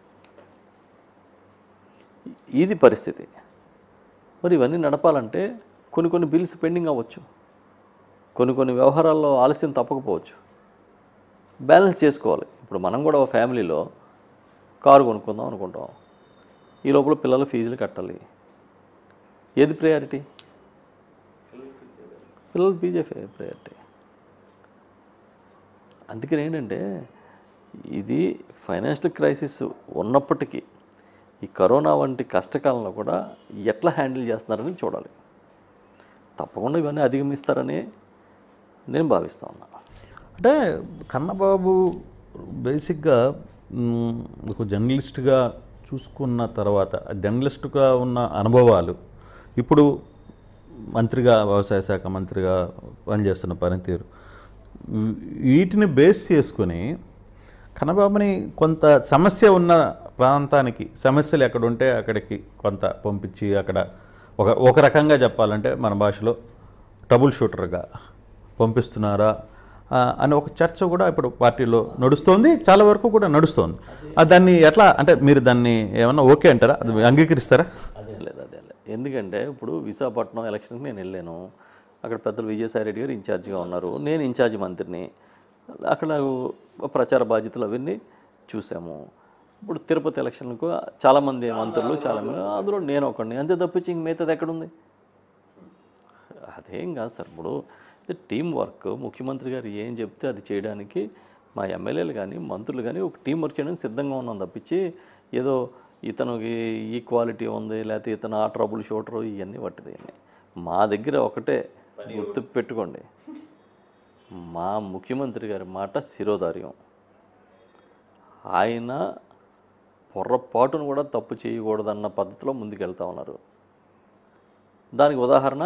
ఇది పరిస్థితి మరి ఇవన్నీ నడపాలంటే కొన్ని కొన్ని బిల్స్ పెండింగ్ అవ్వచ్చు కొన్ని కొన్ని వ్యవహారాల్లో ఆలస్యం తప్పకపోవచ్చు బ్యాలెన్స్ చేసుకోవాలి ఇప్పుడు మనం కూడా ఫ్యామిలీలో కారు కొనుక్కుందాం అనుకుంటాం ఈ లోపల పిల్లలు ఫీజులు కట్టాలి ఏది ప్రయారిటీ పిల్లలు బీజేపీ ప్రయారిటీ అందుకని ఏంటంటే ఇది ఫైనాన్షియల్ క్రైసిస్ ఉన్నప్పటికీ ఈ కరోనా వంటి కష్టకాలంలో కూడా ఎట్లా హ్యాండిల్ చేస్తున్నారని చూడాలి తప్పకుండా ఇవన్నీ అధిగమిస్తారని నేను భావిస్తూ ఉన్నాను అంటే కన్నబాబు బేసిక్గా ఒక జర్నలిస్ట్గా చూసుకున్న తర్వాత జర్నలిస్ట్గా ఉన్న అనుభవాలు ఇప్పుడు మంత్రిగా వ్యవసాయ శాఖ మంత్రిగా పనిచేస్తున్న పనితీరు వీటిని బేస్ చేసుకుని కన్నబాబుని కొంత సమస్య ఉన్న ప్రాంతానికి సమస్యలు ఎక్కడుంటే అక్కడికి కొంత పంపించి అక్కడ ఒక ఒక రకంగా చెప్పాలంటే మన భాషలో ట్రబుల్ షూటర్గా పంపిస్తున్నారా అని ఒక చర్చ కూడా ఇప్పుడు పార్టీలో నడుస్తోంది చాలా వరకు కూడా నడుస్తోంది దాన్ని ఎట్లా అంటే మీరు దాన్ని ఏమన్నా ఓకే అంటారా అది అంగీకరిస్తారా అదే లేదు అదే లేదు ఎందుకంటే ఇప్పుడు విశాఖపట్నం ఎలక్షన్కి నేను వెళ్ళాను అక్కడ పెద్దలు విజయసాయి రెడ్డి గారు ఇన్ఛార్జ్గా ఉన్నారు నేను ఇన్ఛార్జ్ మంత్రిని అక్కడ ప్రచార బాధ్యతలు అవన్నీ చూసాము ఇప్పుడు తిరుపతి ఎలక్షన్లకు చాలామంది మంత్రులు చాలామంది అందులో నేను ఒకడిని అంతే తప్పించి ఇంక మిగతాది ఎక్కడుంది అదేం కాదు సార్ ఇప్పుడు టీం వర్క్ ముఖ్యమంత్రి గారు ఏం చెప్తే అది చేయడానికి మా ఎమ్మెల్యేలు కానీ మంత్రులు కానీ ఒక టీం వర్క్ చేయడానికి సిద్ధంగా ఉన్నాం తప్పించి ఏదో ఇతనికి ఈ క్వాలిటీ ఉంది లేకపోతే ఇతను ఆ ట్రబుల్ షూటరు ఇవన్నీ పట్టిది మా దగ్గర ఒకటే గుర్తు పెట్టుకోండి మా ముఖ్యమంత్రి గారి మాట శిరోధార్యం ఆయన పొర్రపాటును కూడా తప్పు చేయకూడదన్న పద్ధతిలో ముందుకెళ్తా ఉన్నారు దానికి ఉదాహరణ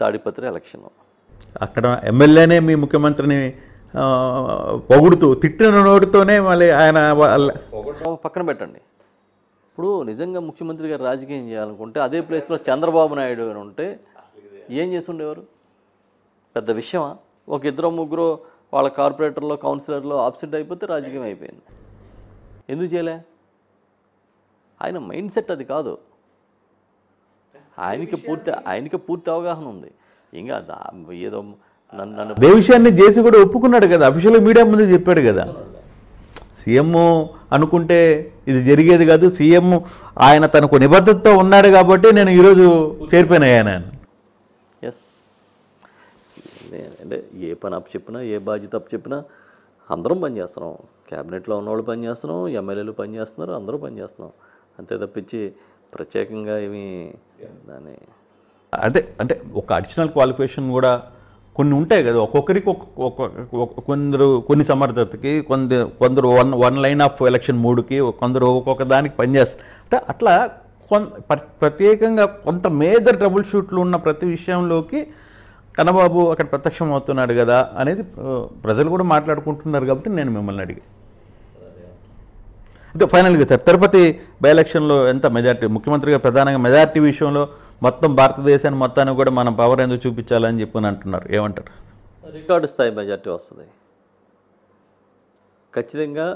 తాడిపత్రి ఎలక్షన్ అక్కడ ఎమ్మెల్యేనే మీ ముఖ్యమంత్రిని పొగుడుతూ తిట్టిన నోటితోనే మళ్ళీ ఆయన పక్కన పెట్టండి ఇప్పుడు నిజంగా ముఖ్యమంత్రి గారు రాజకీయం చేయాలనుకుంటే అదే ప్లేస్లో చంద్రబాబు నాయుడు అని ఉంటే ఏం చేసుండేవారు పెద్ద విషయమా ఒక ఇద్దరు ముగ్గురు వాళ్ళ కార్పొరేటర్లో కౌన్సిలర్లో ఆబ్సెంట్ అయిపోతే రాజకీయం అయిపోయింది ఎందుకు చేయలే ఆయన మైండ్ సెట్ అది కాదు ఆయనకి పూర్తి ఆయనకి పూర్తి అవగాహన ఉంది ఇంకా ఏదో నన్ను ఏ విషయాన్ని చేసి కూడా ఒప్పుకున్నాడు కదా అఫీషియల్ మీడియా ముందు చెప్పాడు కదా సీఎం అనుకుంటే ఇది జరిగేది కాదు సీఎం ఆయన తనకు నిబద్ధతతో ఉన్నాడు కాబట్టి నేను ఈరోజు ఆయన ఎస్ అంటే ఏ పని అప్పు చెప్పినా ఏ బాధ్యత అప్పు చెప్పినా అందరం పనిచేస్తున్నాం క్యాబినెట్లో ఉన్నవాళ్ళు పనిచేస్తున్నాం ఎమ్మెల్యేలు పనిచేస్తున్నారు అందరూ పనిచేస్తున్నాం అంతే తప్పించి ప్రత్యేకంగా ఏమి దాన్ని అదే అంటే ఒక అడిషనల్ క్వాలిఫికేషన్ కూడా కొన్ని ఉంటాయి కదా ఒక్కొక్కరికి కొందరు కొన్ని సమర్థతకి కొందరు కొందరు one one line of election మూడుకి కొందరు ఒక్కొక్క దానికి పనిచేస్తారు అంటే అట్లా కొంత ప్రత్యేకంగా కొంత మేజర్ ట్రబుల్ షూట్లు ఉన్న ప్రతి విషయంలోకి కన్నబాబు అక్కడ ప్రత్యక్షం అవుతున్నాడు కదా అనేది ప్రజలు కూడా మాట్లాడుకుంటున్నారు కాబట్టి నేను మిమ్మల్ని అడిగాను అయితే ఫైనల్గా సార్ తిరుపతి బై ఎలక్షన్లో ఎంత మెజార్టీ ముఖ్యమంత్రిగా ప్రధానంగా మెజార్టీ విషయంలో మొత్తం భారతదేశాన్ని మొత్తాన్ని కూడా మనం పవర్ ఎందుకు చూపించాలని చెప్పి అంటున్నారు ఏమంటారు రికార్డు స్థాయి మెజార్టీ వస్తుంది ఖచ్చితంగా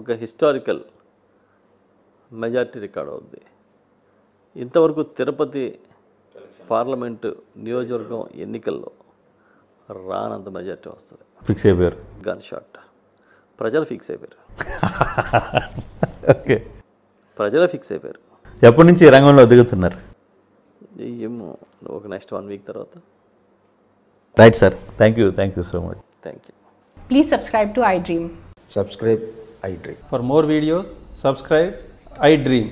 ఒక హిస్టారికల్ మెజార్టీ రికార్డ్ అవుద్ది ఇంతవరకు తిరుపతి పార్లమెంటు నియోజకవర్గం ఎన్నికల్లో రానంత మెజార్టీ వస్తుంది ఫిక్స్ అయిపోయారు గన్ షాట్ ప్రజలు ఫిక్స్ అయిపోయారు ఓకే ప్రజలు ఫిక్స్ అయిపోయారు ఎప్పటి నుంచి ఈ రంగంలో దిగుతున్నారు ఏమో ఒక నెక్స్ట్ వన్ వీక్ తర్వాత right sir thank you thank you so much thank you please subscribe to I dream subscribe I dream for more videos subscribe I dream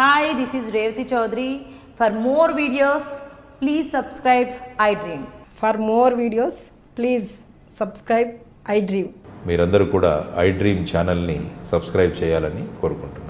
hi this is Revathi Chowdary for more videos please subscribe I dream for more videos please subscribe I dream మీరందరూ కూడా I dream ఛానల్ని subscribe చేయాలని కోరుకుంటున్నాను